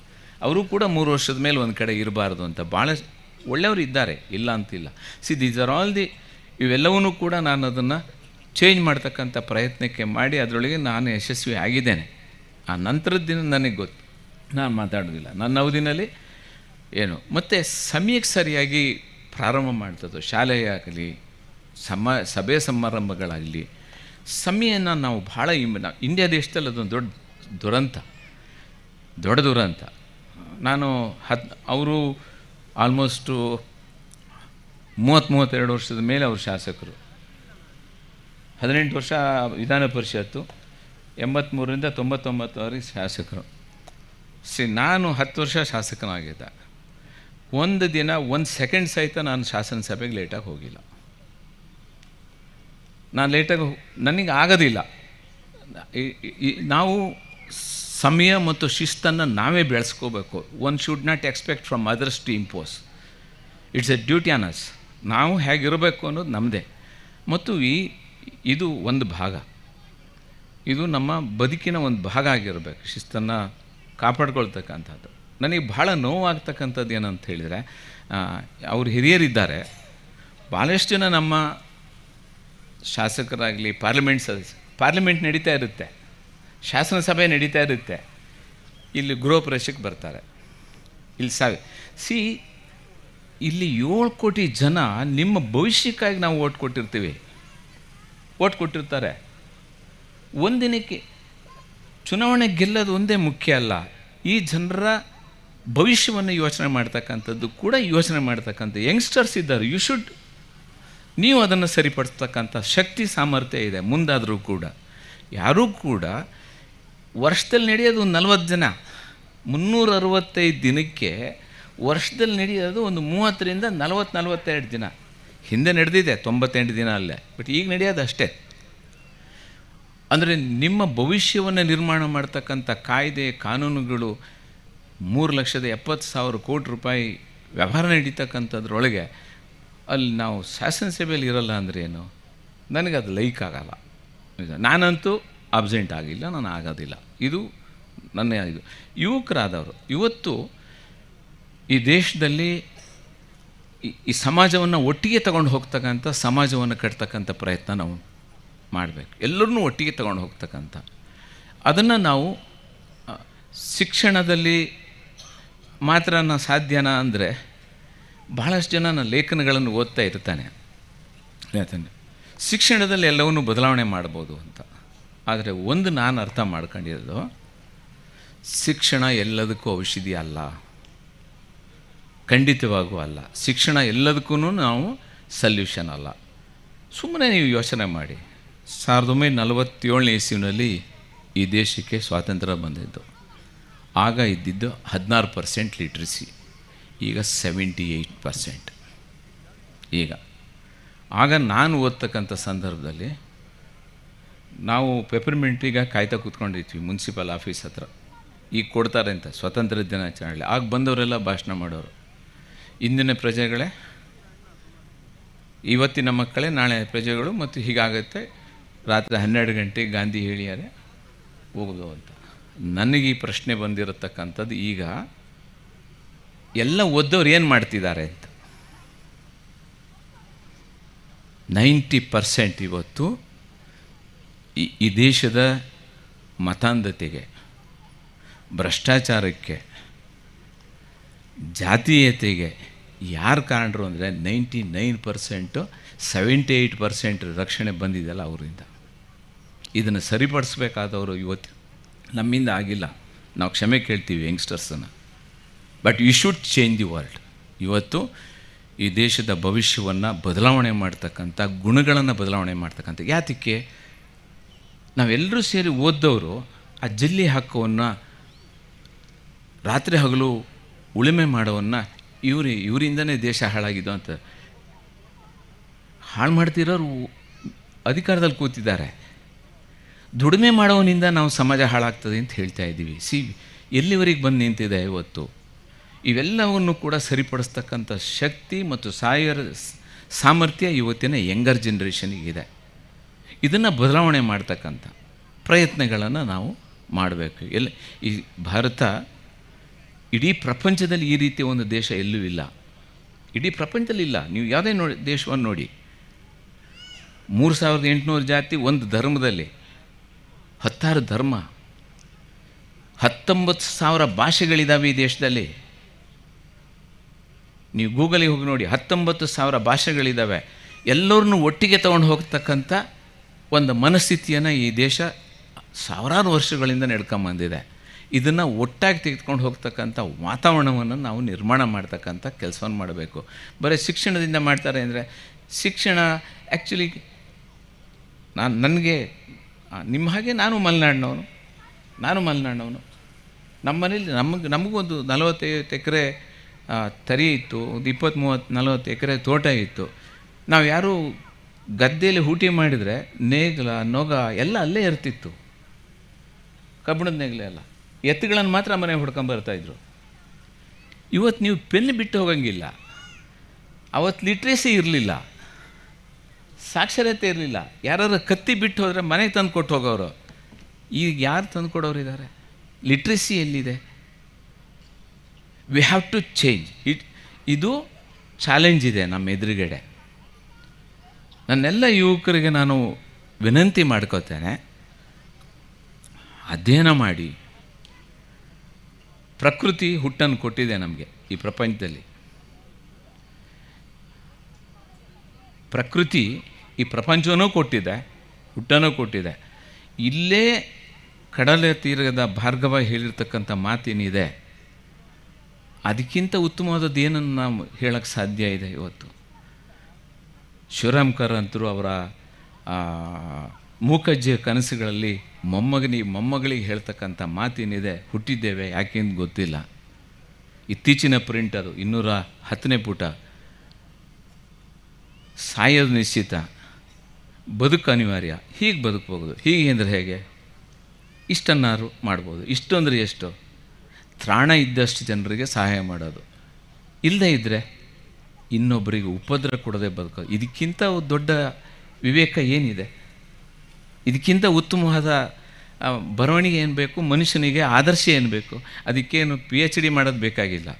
ಅವರು ಕೂಡ ಮೂರು ವರ್ಷದ ಮೇಲೆ ಒಂದು ಕಡೆ ಇರಬಾರ್ದು ಅಂತ ಭಾಳ ಒಳ್ಳೆಯವರು ಇದ್ದಾರೆ ಇಲ್ಲ ಅಂತಿಲ್ಲ see these are all the ಇವೆಲ್ಲವನ್ನೂ ಕೂಡ ನಾನು ಅದನ್ನು ಚೇಂಜ್ ಮಾಡ್ತಕ್ಕಂಥ ಪ್ರಯತ್ನಕ್ಕೆ ಮಾಡಿ ಅದರೊಳಗೆ ನಾನು ಯಶಸ್ವಿ ಆಗಿದ್ದೇನೆ ಆ ನಂತರದ ದಿನ ನನಗೆ ಗೊತ್ತು ನಾನು ಮಾತಾಡೋದಿಲ್ಲ ನನ್ನ ಅವಧಿನಲ್ಲಿ ಏನು ಮತ್ತು ಸಮಯಕ್ಕೆ ಸರಿಯಾಗಿ ಪ್ರಾರಂಭ ಮಾಡ್ತದ್ದು ಶಾಲೆಯಾಗಲಿ ಸಮ ಸಭೆ ಸಮಾರಂಭಗಳಾಗಲಿ ಸಮಯನ ನಾವು ಭಾಳ ಇಂಡಿಯಾ ದೇಶದಲ್ಲಿ ಅದೊಂದು ದೊಡ್ಡ ದುರಂತ ದೊಡ್ಡ ದುರಂತ ನಾನು ಹತ್ ಅವರು ಆಲ್ಮೋಸ್ಟು ಮೂವತ್ತು ಮೂವತ್ತೆರಡು ವರ್ಷದ ಮೇಲೆ ಅವರು ಶಾಸಕರು ಹದಿನೆಂಟು ವರ್ಷ ವಿಧಾನ ಪರಿಷತ್ತು ಎಂಬತ್ತ್ಮೂರರಿಂದ ತೊಂಬತ್ತೊಂಬತ್ತುವರೆಗೆ ಶಾಸಕರು ಸಿ ನಾನು ಹತ್ತು ವರ್ಷ ಶಾಸಕನಾಗಿದ್ದೆ ಒಂದು ದಿನ ಒಂದು ಸೆಕೆಂಡ್ ಸಹಿತ ನಾನು ಶಾಸನ ಸಭೆಗೆ ಲೇಟಾಗಿ ಹೋಗಿಲ್ಲ ನಾನು ಲೇಟಾಗಿ ನನಗೆ ಆಗೋದಿಲ್ಲ ನಾವು ಸಮಯ ಮತ್ತು ಶಿಸ್ತನ್ನು ನಾವೇ ಬೆಳೆಸ್ಕೋಬೇಕು one should not expect from others to impose it's a duty on us ನಾವು ಹೇಗಿರಬೇಕು ಅನ್ನೋದು ನಮ್ಮದೇ ಮತ್ತು ಈ ಇದು ಒಂದು ಭಾಗ ಇದು ನಮ್ಮ ಬದುಕಿನ ಒಂದು ಭಾಗ ಆಗಿರಬೇಕು ಶಿಸ್ತನ್ನು ಕಾಪಾಡ್ಕೊಳ್ತಕ್ಕಂಥದ್ದು ನನಗೆ ಭಾಳ ನೋವಾಗ್ತಕ್ಕಂಥದ್ದು ಏನಂತ ಹೇಳಿದರೆ ಅವ್ರು ಹಿರಿಯರಿದ್ದಾರೆ ಭಾಳಷ್ಟು ಜನ ನಮ್ಮ ಶಾಸಕರಾಗಲಿ ಪಾರ್ಲಿಮೆಂಟ್ ಸದಸ್ಯ ಪಾರ್ಲಿಮೆಂಟ್ ನಡೀತಾ ಇರುತ್ತೆ ಶಾಸನಸಭೆ ನಡೀತಾ ಇರುತ್ತೆ ಇಲ್ಲಿ ಗೃಹ ಪ್ರವೇಶಕ್ಕೆ ಬರ್ತಾರೆ ಇಲ್ಲಿ ಸಾವಿ ಸಿ ಇಲ್ಲಿ ಏಳು ಕೋಟಿ ಜನ ನಿಮ್ಮ ಭವಿಷ್ಯಕ್ಕಾಗಿ ನಾವು ಓಟ್ ಕೊಟ್ಟಿರ್ತೀವಿ ಓಟ್ ಕೊಟ್ಟಿರ್ತಾರೆ ಒಂದಿನಕ್ಕೆ ಚುನಾವಣೆ ಗೆಲ್ಲೋದು ಒಂದೇ ಮುಖ್ಯ ಅಲ್ಲ ಈ ಜನರ ಭವಿಷ್ಯವನ್ನು ಯೋಚನೆ ಮಾಡ್ತಕ್ಕಂಥದ್ದು ಕೂಡ ಯೋಚನೆ ಮಾಡ್ತಕ್ಕಂಥ ಯಂಗ್ಸ್ಟರ್ಸ್ ಇದ್ದಾರೆ ಯು ಶುಡ್ ನೀವು ಅದನ್ನು ಸರಿಪಡಿಸ್ತಕ್ಕಂಥ ಶಕ್ತಿ ಸಾಮರ್ಥ್ಯ ಇದೆ ಮುಂದಾದರೂ ಕೂಡ ಯಾರೂ ಕೂಡ ವರ್ಷದಲ್ಲಿ ನಡೆಯೋದು ಒಂದು ನಲವತ್ತು ಜನ ಮುನ್ನೂರ ಅರವತ್ತೈದು ದಿನಕ್ಕೆ ವರ್ಷದಲ್ಲಿ ನಡೆಯೋದು ಒಂದು ಮೂವತ್ತರಿಂದ ನಲವತ್ತು ನಲವತ್ತೆರಡು ದಿನ ಹಿಂದೆ ನಡೆದಿದೆ ತೊಂಬತ್ತೆಂಟು ದಿನ ಅಲ್ಲೇ ಬಟ್ ಈಗ ನಡೆಯೋದು ಅಷ್ಟೇ ಅಂದರೆ ನಿಮ್ಮ ಭವಿಷ್ಯವನ್ನು ನಿರ್ಮಾಣ ಮಾಡ್ತಕ್ಕಂಥ ಕಾಯ್ದೆ ಕಾನೂನುಗಳು ಮೂರು ಲಕ್ಷದ ಎಪ್ಪತ್ತು ಸಾವಿರ ಕೋಟಿ ರೂಪಾಯಿ ವ್ಯವಹಾರ ನಡೀತಕ್ಕಂಥದ್ರೊಳಗೆ ಅಲ್ಲಿ ನಾವು ಶಾಸನಸಭೆಯಲ್ಲಿ ಇರಲ್ಲ ಅಂದರೆ ಏನು ನನಗೆ ಅದು ಲೈಕ್ ಆಗಲ್ಲ ನಾನಂತೂ ಅಬ್ಸೆಂಟ್ ಆಗಿಲ್ಲ ನಾನು ಆಗೋದಿಲ್ಲ ಇದು ನನ್ನ ಇದು ಯುವಕರಾದವರು ಇವತ್ತು ಈ ದೇಶದಲ್ಲಿ ಈ ಸಮಾಜವನ್ನು ಒಟ್ಟಿಗೆ ತಗೊಂಡು ಹೋಗ್ತಕ್ಕಂಥ ಸಮಾಜವನ್ನು ಕಟ್ತಕ್ಕಂಥ ಪ್ರಯತ್ನ ನಾವು ಮಾಡಬೇಕು ಎಲ್ಲರನ್ನೂ ಒಟ್ಟಿಗೆ ತಗೊಂಡು ಹೋಗ್ತಕ್ಕಂಥ ಅದನ್ನು ನಾವು ಶಿಕ್ಷಣದಲ್ಲಿ ಮಾತ್ರ ನಾನು ಸಾಧ್ಯನಾ ಅಂದರೆ ಬಹಳಷ್ಟು ಜನ ನನ್ನ ಲೇಖನಗಳನ್ನು ಓದ್ತಾ ಇರ್ತಾನೆ ಹೇಳ್ತಾನೆ ಶಿಕ್ಷಣದಲ್ಲಿ ಎಲ್ಲವನ್ನೂ ಬದಲಾವಣೆ ಮಾಡ್ಬೋದು ಅಂತ ಆದರೆ ಒಂದು ನಾನು ಅರ್ಥ ಮಾಡ್ಕೊಂಡಿರೋದು ಶಿಕ್ಷಣ ಎಲ್ಲದಕ್ಕೂ ಔಷಧಿ ಅಲ್ಲ ಖಂಡಿತವಾಗೂ ಅಲ್ಲ ಶಿಕ್ಷಣ ಎಲ್ಲದಕ್ಕೂ ನಾವು ಸಲ್ಯೂಷನ್ ಅಲ್ಲ ಸುಮ್ಮನೆ ನೀವು ಯೋಚನೆ ಮಾಡಿ ಸಾವಿರದ ಒಂಬೈನೂರ ನಲವತ್ತೇಳನೇ ಇಸ್ವಿನಲ್ಲಿ ಈ ದೇಶಕ್ಕೆ ಸ್ವಾತಂತ್ರ್ಯ ಬಂದಿದ್ದು ಆಗ ಇದ್ದಿದ್ದು ಹದಿನಾರು ಪರ್ಸೆಂಟ್ ಲಿಟ್ರಸಿ ಈಗ ಸೆವೆಂಟಿ ಏಯ್ಟ್ ಪರ್ಸೆಂಟ್ ಈಗ ಆಗ ನಾನು ಓದ್ತಕ್ಕಂಥ ಸಂದರ್ಭದಲ್ಲಿ ನಾವು ಪೆಪರ್ಮೆಂಟಿಗೆ ಕಾಯ್ತಾ ಕೂತ್ಕೊಂಡಿದ್ವಿ ಮುನ್ಸಿಪಲ್ ಆಫೀಸ್ ಹತ್ರ ಈಗ ಕೊಡ್ತಾರೆ ಅಂತ ಸ್ವತಂತ್ರ ದಿನಾಚರಣೆ ಆಗ ಬಂದವರೆಲ್ಲ ಭಾಷಣ ಮಾಡೋರು ಇಂದಿನ ಪ್ರಜೆಗಳೇ ಇವತ್ತಿನ ಮಕ್ಕಳೇ ನಾಳೆ ಪ್ರಜೆಗಳು ಮತ್ತು ಹೀಗಾಗತ್ತೆ ರಾತ್ರಿ ಹನ್ನೆರಡು ಗಂಟೆಗೆ ಗಾಂಧಿ ಹೇಳಿಯಾರೆ ಹೋಗೋದು ಅಂತ ನನಗೆ ಈ ಪ್ರಶ್ನೆ ಬಂದಿರತಕ್ಕಂಥದ್ದು ಈಗ ಎಲ್ಲ ಓದ್ದವ್ರು ಏನು ಮಾಡ್ತಿದ್ದಾರೆ ಅಂತ ನೈಂಟಿ ಪರ್ಸೆಂಟ್ ಇವತ್ತು ಈ ಈ ದೇಶದ ಮತಾಂಧತೆಗೆ ಭ್ರಷ್ಟಾಚಾರಕ್ಕೆ ಜಾತೀಯತೆಗೆ ಯಾರು ಕಾರಣರು ಅಂದರೆ ninety nine percent seventy eight percent ರಕ್ಷಣೆ ಬಂದಿದೆಯಲ್ಲ ಅವರಿಂದ ಇದನ್ನು ಸರಿಪಡಿಸ್ಬೇಕಾದವರು ಇವತ್ತು ನಮ್ಮಿಂದ ಆಗಿಲ್ಲ ನಾವು ಕ್ಷಮೆ ಕೇಳ್ತೀವಿ ಯಂಗ್ಸ್ಟರ್ಸನ್ನು but you should change the world ಇವತ್ತು ಈ ದೇಶದ ಭವಿಷ್ಯವನ್ನು ಬದಲಾವಣೆ ಮಾಡ್ತಕ್ಕಂಥ ಗುಣಗಳನ್ನು ಬದಲಾವಣೆ ಮಾಡ್ತಕ್ಕಂಥ ಯಾತಕ್ಕೆ ನಾವೆಲ್ಲರೂ ಸೇರಿ ಓದ್ದವರು ಆ ಜಲ್ಲಿ ಹಾಕೋವನ್ನು ರಾತ್ರಿ ಹಗಲು ಉಳುಮೆ ಮಾಡೋವನ್ನು ಇವ್ರಿ ಇವರಿಂದನೇ ದೇಶ ಹಾಳಾಗಿದ್ದು ಅಂತ ಹಾಳು ಮಾಡ್ತಿರೋರು ಅಧಿಕಾರದಲ್ಲಿ ಕೂತಿದ್ದಾರೆ ದುಡಿಮೆ ಮಾಡೋನಿಂದ ನಾವು ಸಮಾಜ ಹಾಳಾಗ್ತದೆ ಅಂತ ಹೇಳ್ತಾ ಇದ್ದೀವಿ ಸಿ ಎಲ್ಲಿವರೆಗೆ ಬಂದು ನಿಂತಿದೆ ಇವತ್ತು ಇವೆಲ್ಲವನ್ನು ಕೂಡ ಸರಿಪಡಿಸ್ತಕ್ಕಂಥ ಶಕ್ತಿ ಮತ್ತು ಸಾಯರ್ ಸಾಮರ್ಥ್ಯ ಇವತ್ತಿನ ಯಂಗರ್ ಜನ್ರೇಷನಿಗಿದೆ ಇದನ್ನು ಬದಲಾವಣೆ ಮಾಡ್ತಕ್ಕಂಥ ಪ್ರಯತ್ನಗಳನ್ನು ನಾವು ಮಾಡಬೇಕು ಎಲ್ಲಿ ಈ ಭಾರತ ಇಡೀ ಪ್ರಪಂಚದಲ್ಲಿ ಈ ರೀತಿಯ ಒಂದು ದೇಶ ಎಲ್ಲೂ ಇಲ್ಲ ಇಡೀ ಪ್ರಪಂಚದಲ್ಲಿ ಇಲ್ಲ ನೀವು ಯಾವುದೇ ನೋಡಿ ದೇಶವನ್ನು ನೋಡಿ ಮೂರು ಸಾವಿರದ ಎಂಟುನೂರು ಜಾತಿ ಒಂದು ಧರ್ಮದಲ್ಲಿ ಹತ್ತಾರು ಧರ್ಮ ಹತ್ತೊಂಬತ್ತು ಸಾವಿರ ಭಾಷೆಗಳಿದ್ದಾವೆ ಈ ದೇಶದಲ್ಲಿ ನೀವು ಗೂಗಲಿಗೆ ಹೋಗಿ ನೋಡಿ ಹತ್ತೊಂಬತ್ತು ಸಾವಿರ ಭಾಷೆಗಳಿದ್ದಾವೆ ಎಲ್ಲರನ್ನೂ ಒಟ್ಟಿಗೆ ತಗೊಂಡು ಹೋಗ್ತಕ್ಕಂಥ ಒಂದು ಮನಸ್ಥಿತಿಯನ್ನು ಈ ದೇಶ ಸಾವಿರಾರು ವರ್ಷಗಳಿಂದ ನಡ್ಕೊಂಬಂದಿದೆ ಇದನ್ನು ಒಟ್ಟಾಗಿ ತೆಗೆದುಕೊಂಡು ಹೋಗ್ತಕ್ಕಂಥ ವಾತಾವರಣವನ್ನು ನಾವು ನಿರ್ಮಾಣ ಮಾಡ್ತಕ್ಕಂಥ ಕೆಲಸವನ್ನು ಮಾಡಬೇಕು ಬರೀ ಶಿಕ್ಷಣದಿಂದ ಮಾಡ್ತಾರೆ ಅಂದರೆ ಶಿಕ್ಷಣ ಆ್ಯಕ್ಚುಲಿ ನಾನು ನನಗೆ ನಿಮ್ಮ ಹಾಗೆ ನಾನು ಮಲೆನಾಡಿನವನು ನಾನು ಮಲೆನಾಡಿನವನು ನಮ್ಮ ಮನೇಲಿ ನಮಗೆ ಒಂದು ನಲವತ್ತೈವತ್ತು ಎಕರೆ ತರಿ ಇತ್ತು ಒಂದು ಇಪ್ಪತ್ತು ಮೂವತ್ತು ನಲವತ್ತು ಎಕರೆ ತೋಟ ಇತ್ತು ನಾವು ಯಾರೂ ಗದ್ದೆಯಲ್ಲಿ ಹೂಟಿ ಮಾಡಿದರೆ ನೇಗಲ ನೊಗ ಎಲ್ಲ ಅಲ್ಲೇ ಇರ್ತಿತ್ತು ಕಬ್ಬಿಣದ ನೇಗಿಲೆ ಎಲ್ಲ ಎತ್ತುಗಳನ್ನು ಮಾತ್ರ ಮನೆ ಹುಡ್ಕೊಂಬರ್ತಾಯಿದ್ರು ಇವತ್ತು ನೀವು ಪೆನ್ ಬಿಟ್ಟು ಹೋಗಂಗಿಲ್ಲ ಅವತ್ತು ಲಿಟ್ರೇಸಿ ಇರಲಿಲ್ಲ ಸಾಕ್ಷರತೆ ಇರಲಿಲ್ಲ ಯಾರಾದ್ರೂ ಕತ್ತಿ ಬಿಟ್ಟು ಹೋದರೆ ಮನೆಗೆ ತಂದು ಕೊಟ್ಟು ಹೋಗೋರು ಈಗ ಯಾರು ತಂದು ಇದ್ದಾರೆ ಲಿಟ್ರಸಿ ಎಲ್ಲಿದೆ we have to change it ಇದು ಚಾಲೆಂಜ್ ಇದೆ ನಮ್ಮ ಎದುರುಗಡೆ ನನ್ನೆಲ್ಲ ಯುವಕರಿಗೆ ನಾನು ವಿನಂತಿ ಮಾಡ್ಕೋತೇನೆ ಅಧ್ಯಯನ ಮಾಡಿ ಪ್ರಕೃತಿ ಹುಟ್ಟನ್ನು ಕೊಟ್ಟಿದೆ ನಮಗೆ ಈ ಪ್ರಪಂಚದಲ್ಲಿ ಪ್ರಕೃತಿ ಈ ಪ್ರಪಂಚವೂ ಕೊಟ್ಟಿದೆ ಹುಟ್ಟನೂ ಕೊಟ್ಟಿದೆ ಇಲ್ಲೇ ಕಡಲೆ ತೀರದ ಭಾರ್ಗವ ಹೇಳಿರ್ತಕ್ಕಂಥ ಮಾತೇನಿದೆ ಅದಕ್ಕಿಂತ ಉತ್ತಮವಾದದ್ದು ಏನನ್ನು ನಾವು ಹೇಳಕ್ಕೆ ಸಾಧ್ಯ ಇದೆ ಇವತ್ತು ಶಿವರಾಮ್ಕರ್ ಅಂತರೂ ಅವರ ಮೂಕಜ್ಜಿಯ ಕನಸುಗಳಲ್ಲಿ ಮೊಮ್ಮಗನಿ ಮೊಮ್ಮಗಳಿಗೆ ಹೇಳ್ತಕ್ಕಂಥ ಮಾತೇನಿದೆ ಹುಟ್ಟಿದ್ದೇವೆ ಯಾಕೆಂದು ಗೊತ್ತಿಲ್ಲ ಇತ್ತೀಚಿನ ಅದು ಇನ್ನೂರ ಹತ್ತನೇ ಪುಟ ಸಾಯೋದು ನಿಶ್ಚಿತ ಬದುಕು ಅನಿವಾರ್ಯ ಹೀಗೆ ಬದುಕಬಹುದು ಹೀಗೆ ಅಂದರೆ ಹೇಗೆ ಇಷ್ಟನ್ನಾರು ಮಾಡ್ಬೋದು ಇಷ್ಟು ಅಂದರೆ ಎಷ್ಟು ತ್ರಾಣ ಇದ್ದಷ್ಟು ಜನರಿಗೆ ಸಹಾಯ ಮಾಡೋದು ಇಲ್ಲದೇ ಇದ್ದರೆ ಇನ್ನೊಬ್ಬರಿಗೆ ಉಪದ್ರ ಕೊಡದೆ ಬದುಕೋದು ಇದಕ್ಕಿಂತ ದೊಡ್ಡ ವಿವೇಕ ಏನಿದೆ ಇದಕ್ಕಿಂತ ಉತ್ತಮವಾದ ಬರವಣಿಗೆ ಏನು ಬೇಕು ಮನುಷ್ಯನಿಗೆ ಆದರ್ಶ ಏನು ಬೇಕು ಅದಕ್ಕೇನು ಪಿ ಎಚ್ ಡಿ ಮಾಡೋದು ಬೇಕಾಗಿಲ್ಲ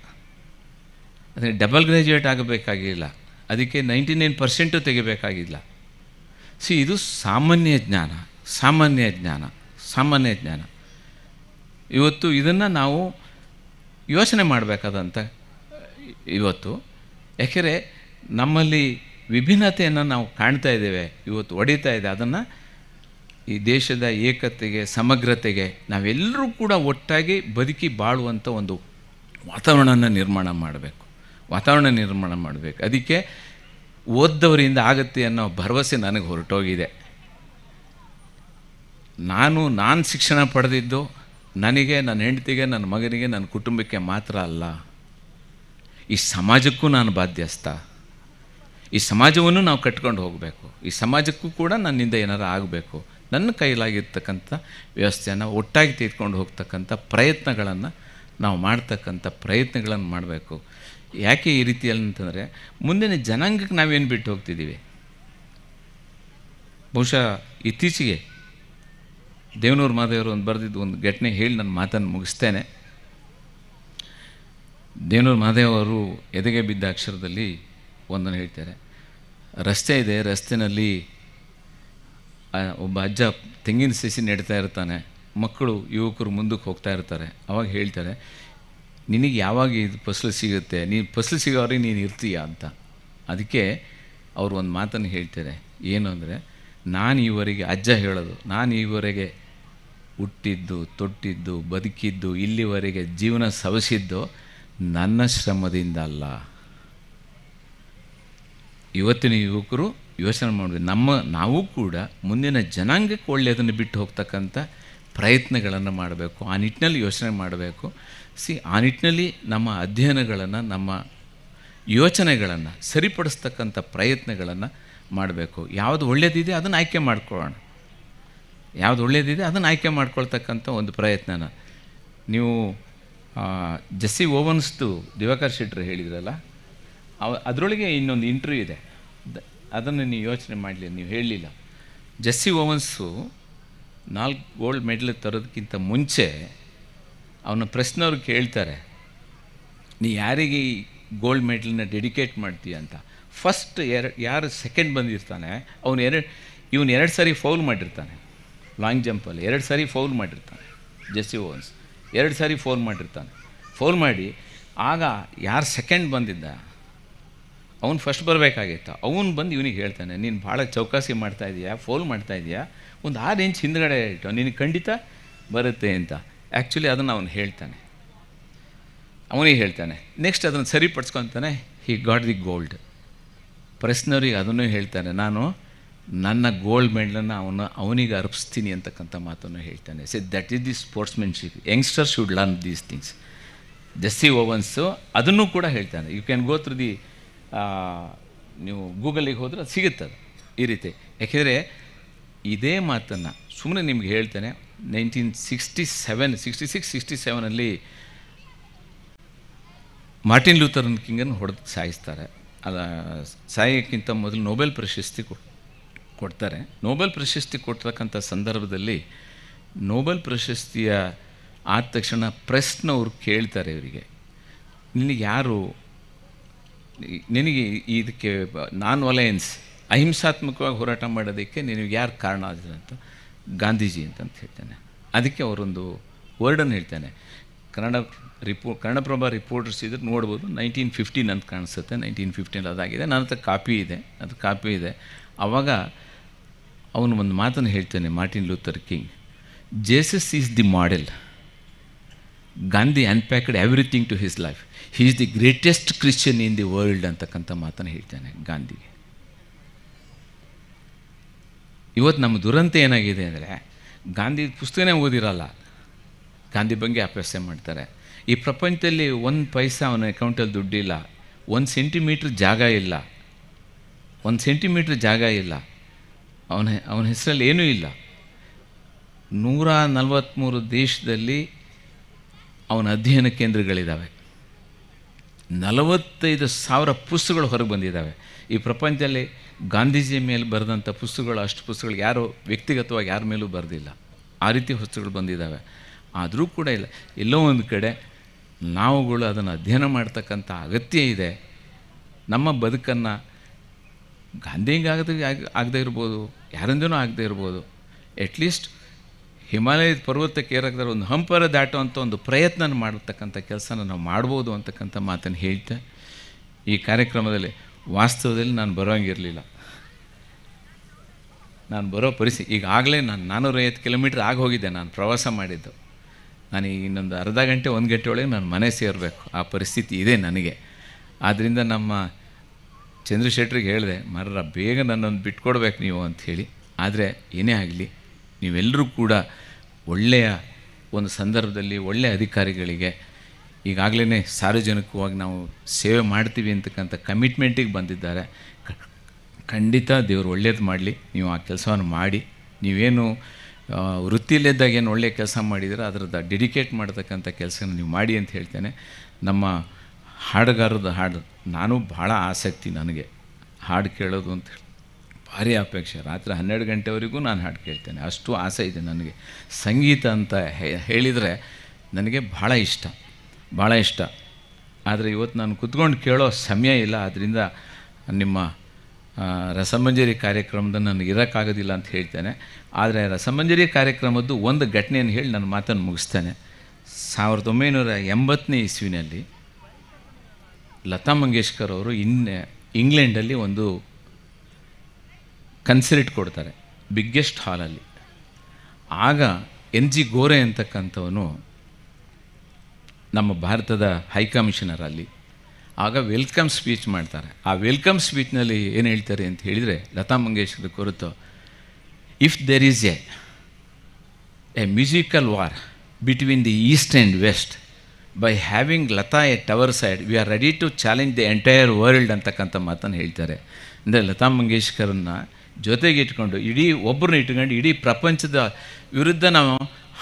ಅದೇ ಡಬಲ್ ಗ್ರ್ಯಾಜುಯೇಟ್ ಆಗಬೇಕಾಗಿಲ್ಲ ಅದಕ್ಕೆ ನೈಂಟಿ ನೈನ್ ಪರ್ಸೆಂಟು ತೆಗಿಬೇಕಾಗಿಲ್ಲ ಸಿ ಇದು ಸಾಮಾನ್ಯ ಜ್ಞಾನ ಸಾಮಾನ್ಯ ಜ್ಞಾನ ಸಾಮಾನ್ಯ ಜ್ಞಾನ ಇವತ್ತು ಇದನ್ನು ನಾವು ಯೋಚನೆ ಮಾಡಬೇಕಾದಂಥ ಇವತ್ತು ಯಾಕೆರೆ ನಮ್ಮಲ್ಲಿ ವಿಭಿನ್ನತೆಯನ್ನು ನಾವು ಕಾಣ್ತಾ ಇದ್ದೇವೆ ಇವತ್ತು ಒಡಿತಾ ಇದೆ ಅದನ್ನು ಈ ದೇಶದ ಏಕತೆಗೆ ಸಮಗ್ರತೆಗೆ ನಾವೆಲ್ಲರೂ ಕೂಡ ಒಟ್ಟಾಗಿ ಬದುಕಿ ಬಾಳುವಂಥ ಒಂದು ವಾತಾವರಣನ ನಿರ್ಮಾಣ ಮಾಡಬೇಕು ವಾತಾವರಣ ನಿರ್ಮಾಣ ಮಾಡಬೇಕು ಅದಕ್ಕೆ ಓದ್ದವರಿಂದ ಆಗುತ್ತೆ ಅನ್ನೋ ಭರವಸೆ ನನಗೆ ಹೊರಟೋಗಿದೆ ನಾನು ನಾನು ಶಿಕ್ಷಣ ಪಡೆದಿದ್ದು ನನಗೆ ನನ್ನ ಹೆಂಡತಿಗೆ ನನ್ನ ಮಗನಿಗೆ ನನ್ನ ಕುಟುಂಬಕ್ಕೆ ಮಾತ್ರ ಅಲ್ಲ ಈ ಸಮಾಜಕ್ಕೂ ನಾನು ಬಾಧ್ಯಸ್ಥ ಈ ಸಮಾಜವನ್ನು ನಾವು ಕಟ್ಕೊಂಡು ಹೋಗಬೇಕು ಈ ಸಮಾಜಕ್ಕೂ ಕೂಡ ನನ್ನಿಂದ ಏನಾರು ಆಗಬೇಕು ನನ್ನ ಕೈಲಾಗಿರ್ತಕ್ಕಂಥ ವ್ಯವಸ್ಥೆಯನ್ನು ಒಟ್ಟಾಗಿ ತೀರ್ಕೊಂಡು ಹೋಗ್ತಕ್ಕಂಥ ಪ್ರಯತ್ನಗಳನ್ನು ನಾವು ಮಾಡ್ತಕ್ಕಂಥ ಪ್ರಯತ್ನಗಳನ್ನು ಮಾಡಬೇಕು ಯಾಕೆ ಈ ರೀತಿಯಲ್ಲಿ ಅಂತಂದರೆ ಮುಂದಿನ ಜನಾಂಗಕ್ಕೆ ನಾವೇನು ಬಿಟ್ಟು ಹೋಗ್ತಿದ್ದೀವಿ ಬಹುಶಃ ಇತ್ತೀಚೆಗೆ ದೇವನೂರು ಮಾದೇವರು ಒಂದು ಬರೆದಿದ್ದು ಒಂದು ಘಟನೆ ಹೇಳಿ ನನ್ನ ಮಾತನ್ನು ಮುಗಿಸ್ತೇನೆ ದೇವನೂರು ಮಹಾದೇವರು ಎದೆಗೆ ಬಿದ್ದ ಅಕ್ಷರದಲ್ಲಿ ಒಂದನ್ನು ಹೇಳ್ತಾರೆ ರಸ್ತೆ ಇದೆ ರಸ್ತೆಯಲ್ಲಿ ಒಬ್ಬ ಅಜ್ಜ ತೆಂಗಿನ ಸಸಿ ನೆಡ್ತಾ ಇರ್ತಾನೆ ಮಕ್ಕಳು ಯುವಕರು ಮುಂದಕ್ಕೆ ಹೋಗ್ತಾ ಇರ್ತಾರೆ ಅವಾಗ ಹೇಳ್ತಾರೆ ನಿನಗೆ ಯಾವಾಗ ಇದು ಫಸಲು ಸಿಗುತ್ತೆ ನೀನು ಫಸಲು ಸಿಗೋರಿಗೆ ನೀನು ಇರ್ತೀಯ ಅಂತ ಅದಕ್ಕೆ ಅವರು ಒಂದು ಮಾತನ್ನು ಹೇಳ್ತಾರೆ ಏನು ಅಂದರೆ ನಾನು ಇವರಿಗೆ ಅಜ್ಜ ಹೇಳೋದು ನಾನು ಇವರೆಗೆ ಹುಟ್ಟಿದ್ದು ತೊಟ್ಟಿದ್ದು ಬದುಕಿದ್ದು ಇಲ್ಲಿವರೆಗೆ ಜೀವನ ಸವಸಿದ್ದು ನನ್ನ ಶ್ರಮದಿಂದ ಅಲ್ಲ ಇವತ್ತಿನ ಯುವಕರು ಯೋಚನೆ ಮಾಡಬೇಕು ನಮ್ಮ ನಾವು ಕೂಡ ಮುಂದಿನ ಜನಾಂಗಕ್ಕೆ ಒಳ್ಳೆಯದನ್ನು ಬಿಟ್ಟು ಹೋಗ್ತಕ್ಕಂಥ ಪ್ರಯತ್ನಗಳನ್ನು ಮಾಡಬೇಕು ಆ ನಿಟ್ಟಿನಲ್ಲಿ ಯೋಚನೆ ಮಾಡಬೇಕು ಸಿ ಆ ನಿಟ್ಟಿನಲ್ಲಿ ನಮ್ಮ ಅಧ್ಯಯನಗಳನ್ನು ನಮ್ಮ ಯೋಚನೆಗಳನ್ನು ಸರಿಪಡಿಸ್ತಕ್ಕಂಥ ಪ್ರಯತ್ನಗಳನ್ನು ಮಾಡಬೇಕು ಯಾವುದು ಒಳ್ಳೆಯದಿದೆ ಅದನ್ನು ಆಯ್ಕೆ ಮಾಡ್ಕೊಳ್ಳೋಣ ಯಾವುದು ಒಳ್ಳೆಯದಿದೆ ಅದನ್ನು ಆಯ್ಕೆ ಮಾಡ್ಕೊಳ್ತಕ್ಕಂಥ ಒಂದು ಪ್ರಯತ್ನ ನೀವು ಜಸ್ಸಿ ಓವನ್ಸ್ದು ದಿವಾಕರ್ ಶೆಟ್ಟರು ಹೇಳಿದ್ರಲ್ಲ ಅವ ಅದರೊಳಗೆ ಇನ್ನೊಂದು ಇಂಟ್ರ್ಯೂ ಇದೆ ಅದನ್ನು ನೀವು ಯೋಚನೆ ಮಾಡಲಿ ನೀವು ಹೇಳಲಿಲ್ಲ ಜಸ್ಸಿ ಓವನ್ಸು ನಾಲ್ಕು ಗೋಲ್ಡ್ ಮೆಡಲ್ ತರೋದಕ್ಕಿಂತ ಮುಂಚೆ ಅವನ ಪ್ರಶ್ನವ್ರು ಕೇಳ್ತಾರೆ ನೀ ಯಾರಿಗೆ ಈ ಗೋಲ್ಡ್ ಮೆಡಲ್ನ ಡೆಡಿಕೇಟ್ ಮಾಡ್ತೀಯ ಅಂತ ಫಸ್ಟ್ ಎರ ಯಾರು ಸೆಕೆಂಡ್ ಬಂದಿರ್ತಾನೆ ಅವನು ಎರಡು ಇವನು ಎರಡು ಸಾರಿ ಫೌಲ್ ಮಾಡಿರ್ತಾನೆ ಲಾಂಗ್ ಜಂಪಲ್ಲಿ ಎರಡು ಸಾರಿ ಫೌಲ್ ಮಾಡಿರ್ತಾನೆ ಜೆಸ್ಸಿ ಓನ್ಸ್ ಎರಡು ಸಾರಿ ಫೋನ್ ಮಾಡಿರ್ತಾನೆ ಫೌಲ್ ಮಾಡಿ ಆಗ ಯಾರು ಸೆಕೆಂಡ್ ಬಂದಿದ್ದ ಅವನು ಫಸ್ಟ್ ಬರಬೇಕಾಗಿತ್ತು ಅವನು ಬಂದು ಇವನಿಗೆ ಹೇಳ್ತಾನೆ ನೀನು ಭಾಳ ಚೌಕಾಸಿ ಮಾಡ್ತಾ ಇದೀಯಾ ಫೋಲ್ ಮಾಡ್ತಾ ಇದೀಯಾ ಒಂದು ಆರು ಇಂಚ್ ಹಿಂದ್ಗಡೆ ಇಟ್ಟು ನಿನಗೆ ಖಂಡಿತ ಬರುತ್ತೆ ಅಂತ ಆ್ಯಕ್ಚುಲಿ ಅದನ್ನು ಅವನು ಹೇಳ್ತಾನೆ ಅವನಿಗೆ ಹೇಳ್ತಾನೆ ನೆಕ್ಸ್ಟ್ ಅದನ್ನು ಸರಿಪಡಿಸ್ಕೊತಾನೆ ಹಿ ಗಾಟ್ ದಿ ಗೋಲ್ಡ್ ಪ್ರಶ್ನವರಿಗೆ ಅದನ್ನು ಹೇಳ್ತಾನೆ ನಾನು ನನ್ನ ಗೋಲ್ಡ್ ಮೆಡಲನ್ನು ಅವನು ಅವನಿಗೆ ಅರ್ಪಿಸ್ತೀನಿ ಅಂತಕ್ಕಂಥ ಮಾತನ್ನು ಹೇಳ್ತಾನೆ say that is the sportsmanship youngster should learn these things Jesse Owens ಅದನ್ನು ಕೂಡ ಹೇಳ್ತಾನೆ you can go through the ನೀವು ಗೂಗಲಿಗೆ ಹೋದ್ರೆ ಅದು ಅದು ಈ ರೀತಿ ಯಾಕೆಂದರೆ ಇದೇ ಮಾತನ್ನು ಸುಮ್ಮನೆ ನಿಮ್ಗೆ ಹೇಳ್ತಾನೆ nineteen sixty seven sixty six sixty ಸೆವೆನಲ್ಲಿ ಮಾರ್ಟಿನ್ ಲೂಥರನ್ ಕಿಂಗನ್ನು ಹೊಡೆದು ಸಾಯಿಸ್ತಾರೆ ಅದು ಸಾಯೋಕ್ಕಿಂತ ಮೊದಲು ನೋಬೆಲ್ ಪ್ರಶಸ್ತಿ ಕೊಡ್ತಾರೆ ನೋಬೆಲ್ ಪ್ರಶಸ್ತಿ ಕೊಡ್ತಕ್ಕಂಥ ಸಂದರ್ಭದಲ್ಲಿ ನೊಬೆಲ್ ಪ್ರಶಸ್ತಿಯ ಆದ ತಕ್ಷಣ ಪ್ರೆಸ್ನವ್ರು ಕೇಳ್ತಾರೆ ಇವರಿಗೆ ನಿನಗೆ ಯಾರು ನಿನಗೆ ಇದಕ್ಕೆ ನಾನ್ ವಲಯನ್ಸ್ ಅಹಿಂಸಾತ್ಮಕವಾಗಿ ಹೋರಾಟ ಮಾಡೋದಕ್ಕೆ ನಿನಗೆ ಯಾರು ಕಾರಣ ಅಂತ ಗಾಂಧೀಜಿ ಅಂತಂತ ಹೇಳ್ತಾನೆ ಅದಕ್ಕೆ ಅವರೊಂದು ವರ್ಡನ್ನು ಹೇಳ್ತಾನೆ ಕನ್ನಡ ರಿಪೋ ಕನ್ನಡಪ್ರಭ ರಿಪೋರ್ಟರ್ಸ್ ಇದ್ರೆ ನೋಡ್ಬೋದು ನೈನ್ಟೀನ್ ಫಿಫ್ಟೀನ್ ಅಂತ ಕಾಣಿಸುತ್ತೆ ನೈನ್ಟೀನ್ ಫಿಫ್ಟೀನಲ್ಲಿ ಅದಾಗಿದೆ ನನ್ನ ಹತ್ರ ಕಾಪಿ ಇದೆ ಅದು ಕಾಪಿ ಇದೆ ಆವಾಗ ಅವನು ಒಂದು ಮಾತನ್ನು ಹೇಳ್ತಾನೆ Martin Luther King Jesus is the model Gandhi unpacked everything to his life he is the greatest Christian in the world ಅಂತಕ್ಕಂಥ ಮಾತನ್ನು ಹೇಳ್ತಾನೆ ಗಾಂಧಿಗೆ ಇವತ್ತು ನಮ್ಮ ದುರಂತ ಏನಾಗಿದೆ ಅಂದರೆ ಗಾಂಧಿ ಪುಸ್ತಕನೇ ಓದಿರಲ್ಲ ಗಾಂಧಿ ಬಗ್ಗೆ ಅಭ್ಯಾಸ ಮಾಡ್ತಾರೆ ಈ ಪ್ರಪಂಚದಲ್ಲಿ ಒಂದು ಪೈಸಾ ಅವನ ಅಕೌಂಟಲ್ಲಿ ದುಡ್ಡಿಲ್ಲ ಒಂದು ಸೆಂಟಿಮೀಟ್ರ್ ಜಾಗ ಇಲ್ಲ ಒಂದು ಸೆಂಟಿಮೀಟ್ರ್ ಜಾಗ ಇಲ್ಲ ಅವನ ಅವನ ಹೆಸರಲ್ಲಿ ಏನೂ ಇಲ್ಲ ನೂರ ನಲವತ್ತ್ಮೂರು ದೇಶದಲ್ಲಿ ಅವನ ಅಧ್ಯಯನ ಕೇಂದ್ರಗಳಿದ್ದಾವೆ ನಲವತ್ತೈದು ಸಾವಿರ ಪುಸ್ತಕಗಳು ಹೊರಗೆ ಬಂದಿದ್ದಾವೆ ಈ ಪ್ರಪಂಚದಲ್ಲಿ ಗಾಂಧೀಜಿಯ ಮೇಲೆ ಬರೆದಂಥ ಪುಸ್ತಕಗಳು ಅಷ್ಟು ಪುಸ್ತಕಗಳು ಯಾರು ವ್ಯಕ್ತಿಗತವಾಗಿ ಯಾರ ಮೇಲೂ ಬರೆದಿಲ್ಲ ಆ ರೀತಿ ಪುಸ್ತಕಗಳು ಬಂದಿದ್ದಾವೆ ಆದರೂ ಕೂಡ ಇಲ್ಲ ಎಲ್ಲೋ ಒಂದು ಕಡೆ ನಾವುಗಳು ಅದನ್ನು ಅಧ್ಯಯನ ಮಾಡ್ತಕ್ಕಂಥ ಅಗತ್ಯ ಇದೆ ನಮ್ಮ ಬದುಕನ್ನು ಗಾಂಧಿಗೆ ಆಗದೇ ಆಗದೇ ಇರ್ಬೋದು ಯಾರಿಂದನೂ ಆಗದೇ ಇರ್ಬೋದು ಅಟ್ಲೀಸ್ಟ್ ಹಿಮಾಲಯದ ಪರ್ವತಕ್ಕೆ ಏರಾಗದ್ರೆ ಒಂದು ಹಂಪರ ದಾಟುವಂಥ ಒಂದು ಪ್ರಯತ್ನ ಮಾಡತಕ್ಕಂಥ ಕೆಲಸನ ನಾವು ಮಾಡ್ಬೋದು ಅಂತಕ್ಕಂಥ ಮಾತನ್ನು ಹೇಳ್ತೆ ಈ ಕಾರ್ಯಕ್ರಮದಲ್ಲಿ ವಾಸ್ತವದಲ್ಲಿ ನಾನು ಬರೋಂಗಿರಲಿಲ್ಲ ನಾನು ಬರೋ ಪರಿಸ್ಥಿತಿ ಈಗಾಗಲೇ ನಾನು ನಾನ್ನೂರೈವತ್ತು ಕಿಲೋಮೀಟ್ರ್ ಆಗಿ ಹೋಗಿದ್ದೆ ನಾನು ಪ್ರವಾಸ ಮಾಡಿದ್ದು ನಾನು ಈಗ ಇನ್ನೊಂದು ಅರ್ಧ ಗಂಟೆ ಒಂದು ಗಂಟೆ ಒಳಗೆ ನಾನು ಮನೆ ಸೇರಬೇಕು ಆ ಪರಿಸ್ಥಿತಿ ಇದೆ ನನಗೆ ಆದ್ದರಿಂದ ನಮ್ಮ ಚಂದ್ರಶೇಟ್ರಿಗೆ ಹೇಳಿದೆ ಮರ ಬೇಗ ನನ್ನೊಂದು ಬಿಟ್ಕೊಡ್ಬೇಕು ನೀವು ಅಂಥೇಳಿ ಆದರೆ ಏನೇ ಆಗಲಿ ನೀವೆಲ್ಲರೂ ಕೂಡ ಒಳ್ಳೆಯ ಒಂದು ಸಂದರ್ಭದಲ್ಲಿ ಒಳ್ಳೆಯ ಅಧಿಕಾರಿಗಳಿಗೆ ಈಗಾಗಲೇ ಸಾರ್ವಜನಿಕವಾಗಿ ನಾವು ಸೇವೆ ಮಾಡ್ತೀವಿ ಅಂತಕ್ಕಂಥ ಕಮಿಟ್ಮೆಂಟಿಗೆ ಬಂದಿದ್ದಾರೆ ಖಂಡಿತ ದೇವರು ಒಳ್ಳೇದು ಮಾಡಲಿ ನೀವು ಆ ಕೆಲಸವನ್ನು ಮಾಡಿ ನೀವೇನು ವೃತ್ತಿಯಲ್ಲಿದ್ದಾಗ ಏನು ಒಳ್ಳೆಯ ಕೆಲಸ ಮಾಡಿದರೆ ಅದರದ್ದು ಡೆಡಿಕೇಟ್ ಮಾಡ್ತಕ್ಕಂಥ ಕೆಲಸನ ನೀವು ಮಾಡಿ ಅಂತ ಹೇಳ್ತೇನೆ ನಮ್ಮ ಹಾಡುಗಾರದ ಹಾಡು ನಾನು ಭಾಳ ಆಸಕ್ತಿ ನನಗೆ ಹಾಡು ಕೇಳೋದು ಅಂತ ಭಾರಿ ಅಪೇಕ್ಷೆ ರಾತ್ರಿ ಹನ್ನೆರಡು ಗಂಟೆವರೆಗೂ ನಾನು ಹಾಡು ಕೇಳ್ತೇನೆ ಅಷ್ಟು ಆಸೆ ಇದೆ ನನಗೆ ಸಂಗೀತ ಅಂತ ಹೇಳಿದರೆ ನನಗೆ ಭಾಳ ಇಷ್ಟ ಭಾಳ ಇಷ್ಟ ಆದರೆ ಇವತ್ತು ನಾನು ಕುತ್ಕೊಂಡು ಕೇಳೋ ಸಮಯ ಇಲ್ಲ ಆದ್ದರಿಂದ ನಿಮ್ಮ ರಸಮಂಜರಿ ಕಾರ್ಯಕ್ರಮದ ನನಗೆ ಇರೋಕ್ಕಾಗೋದಿಲ್ಲ ಅಂತ ಹೇಳ್ತೇನೆ ಆದರೆ ರಸಮಂಜರಿ ಕಾರ್ಯಕ್ರಮದ್ದು ಒಂದು ಘಟನೆಯನ್ನು ಹೇಳಿ ನನ್ನ ಮಾತನ್ನು ಮುಗಿಸ್ತೇನೆ ಸಾವಿರದ ಒಂಬೈನೂರ ಎಂಬತ್ತನೇ ಇಸ್ವಿನಲ್ಲಿ ಲತಾ ಮಂಗೇಶ್ಕರ್ ಅವರು ಇನ್ ಇಂಗ್ಲೆಂಡಲ್ಲಿ ಒಂದು ಕನ್ಸರ್ಟ್ ಕೊಡ್ತಾರೆ ಬಿಗ್ಗೆಸ್ಟ್ ಹಾಲಲ್ಲಿ ಆಗ ಎನ್ ಜಿ ಗೋರೆ ಅಂತಕ್ಕಂಥವನು ನಮ್ಮ ಭಾರತದ ಹೈಕಮಿಷನರ್ ಅಲ್ಲಿ ಆಗ ವೆಲ್ಕಮ್ ಸ್ಪೀಚ್ ಮಾಡ್ತಾರೆ ಆ ವೆಲ್ಕಮ್ ಸ್ಪೀಚ್ನಲ್ಲಿ ಏನು ಹೇಳ್ತಾರೆ ಅಂತ ಹೇಳಿದರೆ ಲತಾ ಮಂಗೇಶ್ಕರ್ ಕುರಿತು if there is a a musical war between the east and west by having Lata a tower side we are ready to challenge the entire world ಅಂತಕ್ಕಂಥ ಮಾತನ್ನು ಹೇಳ್ತಾರೆ ಅಂದರೆ ಲತಾ ಮಂಗೇಶ್ಕರನ್ನ ಜೊತೆಗೆ ಇಟ್ಕೊಂಡು ಇಡೀ ಒಬ್ಬರನ್ನ ಇಟ್ಕೊಂಡು ಇಡೀ ಪ್ರಪಂಚದ ವಿರುದ್ಧ ನಾವು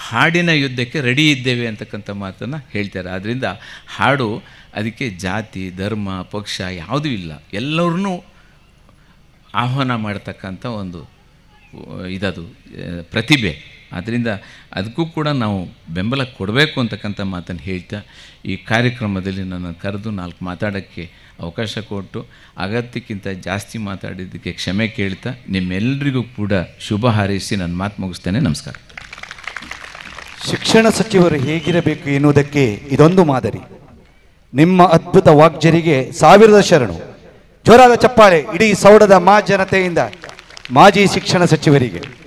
ಹಾಡಿನ ಯುದ್ಧಕ್ಕೆ ರೆಡಿ ಇದ್ದೇವೆ ಅಂತಕ್ಕಂಥ ಮಾತನ್ನು ಹೇಳ್ತಾರೆ ಆದ್ದರಿಂದ ಹಾಡು ಅದಕ್ಕೆ ಜಾತಿ ಧರ್ಮ ಪಕ್ಷ ಯಾವುದೂ ಇಲ್ಲ ಎಲ್ಲರೂ ಆಹ್ವಾನ ಮಾಡ್ತಕ್ಕಂಥ ಒಂದು ಇದದು ಪ್ರತಿಭೆ ಆದ್ದರಿಂದ ಅದಕ್ಕೂ ಕೂಡ ನಾವು ಬೆಂಬಲ ಕೊಡಬೇಕು ಅಂತಕ್ಕಂಥ ಮಾತನ್ನು ಹೇಳ್ತಾ ಈ ಕಾರ್ಯಕ್ರಮದಲ್ಲಿ ನನ್ನನ್ನು ಕರೆದು ನಾಲ್ಕು ಮಾತಾಡೋಕ್ಕೆ ಅವಕಾಶ ಕೊಟ್ಟು ಅಗತ್ಯಕ್ಕಿಂತ ಜಾಸ್ತಿ ಮಾತಾಡಿದ್ದಕ್ಕೆ ಕ್ಷಮೆ ಕೇಳ್ತಾ ನಿಮ್ಮೆಲ್ಲರಿಗೂ ಕೂಡ ಶುಭ ಹಾರೈಸಿ ನನ್ನ ಮಾತು ಮುಗಿಸ್ತೇನೆ ನಮಸ್ಕಾರ ಶಿಕ್ಷಣ ಸಚಿವರು ಹೇಗಿರಬೇಕು ಎನ್ನುವುದಕ್ಕೆ ಇದೊಂದು ಮಾದರಿ ನಿಮ್ಮ ಅದ್ಭುತ ವಾಗ್ಜರಿಗೆ ಸಾವಿರದ ಶರಣು ಜೋರಾದ ಚಪ್ಪಾಳೆ ಇಡೀ ಸೌಡದ ಮಾ ಜನತೆಯಿಂದ ಮಾಜಿ ಶಿಕ್ಷಣ ಸಚಿವರಿಗೆ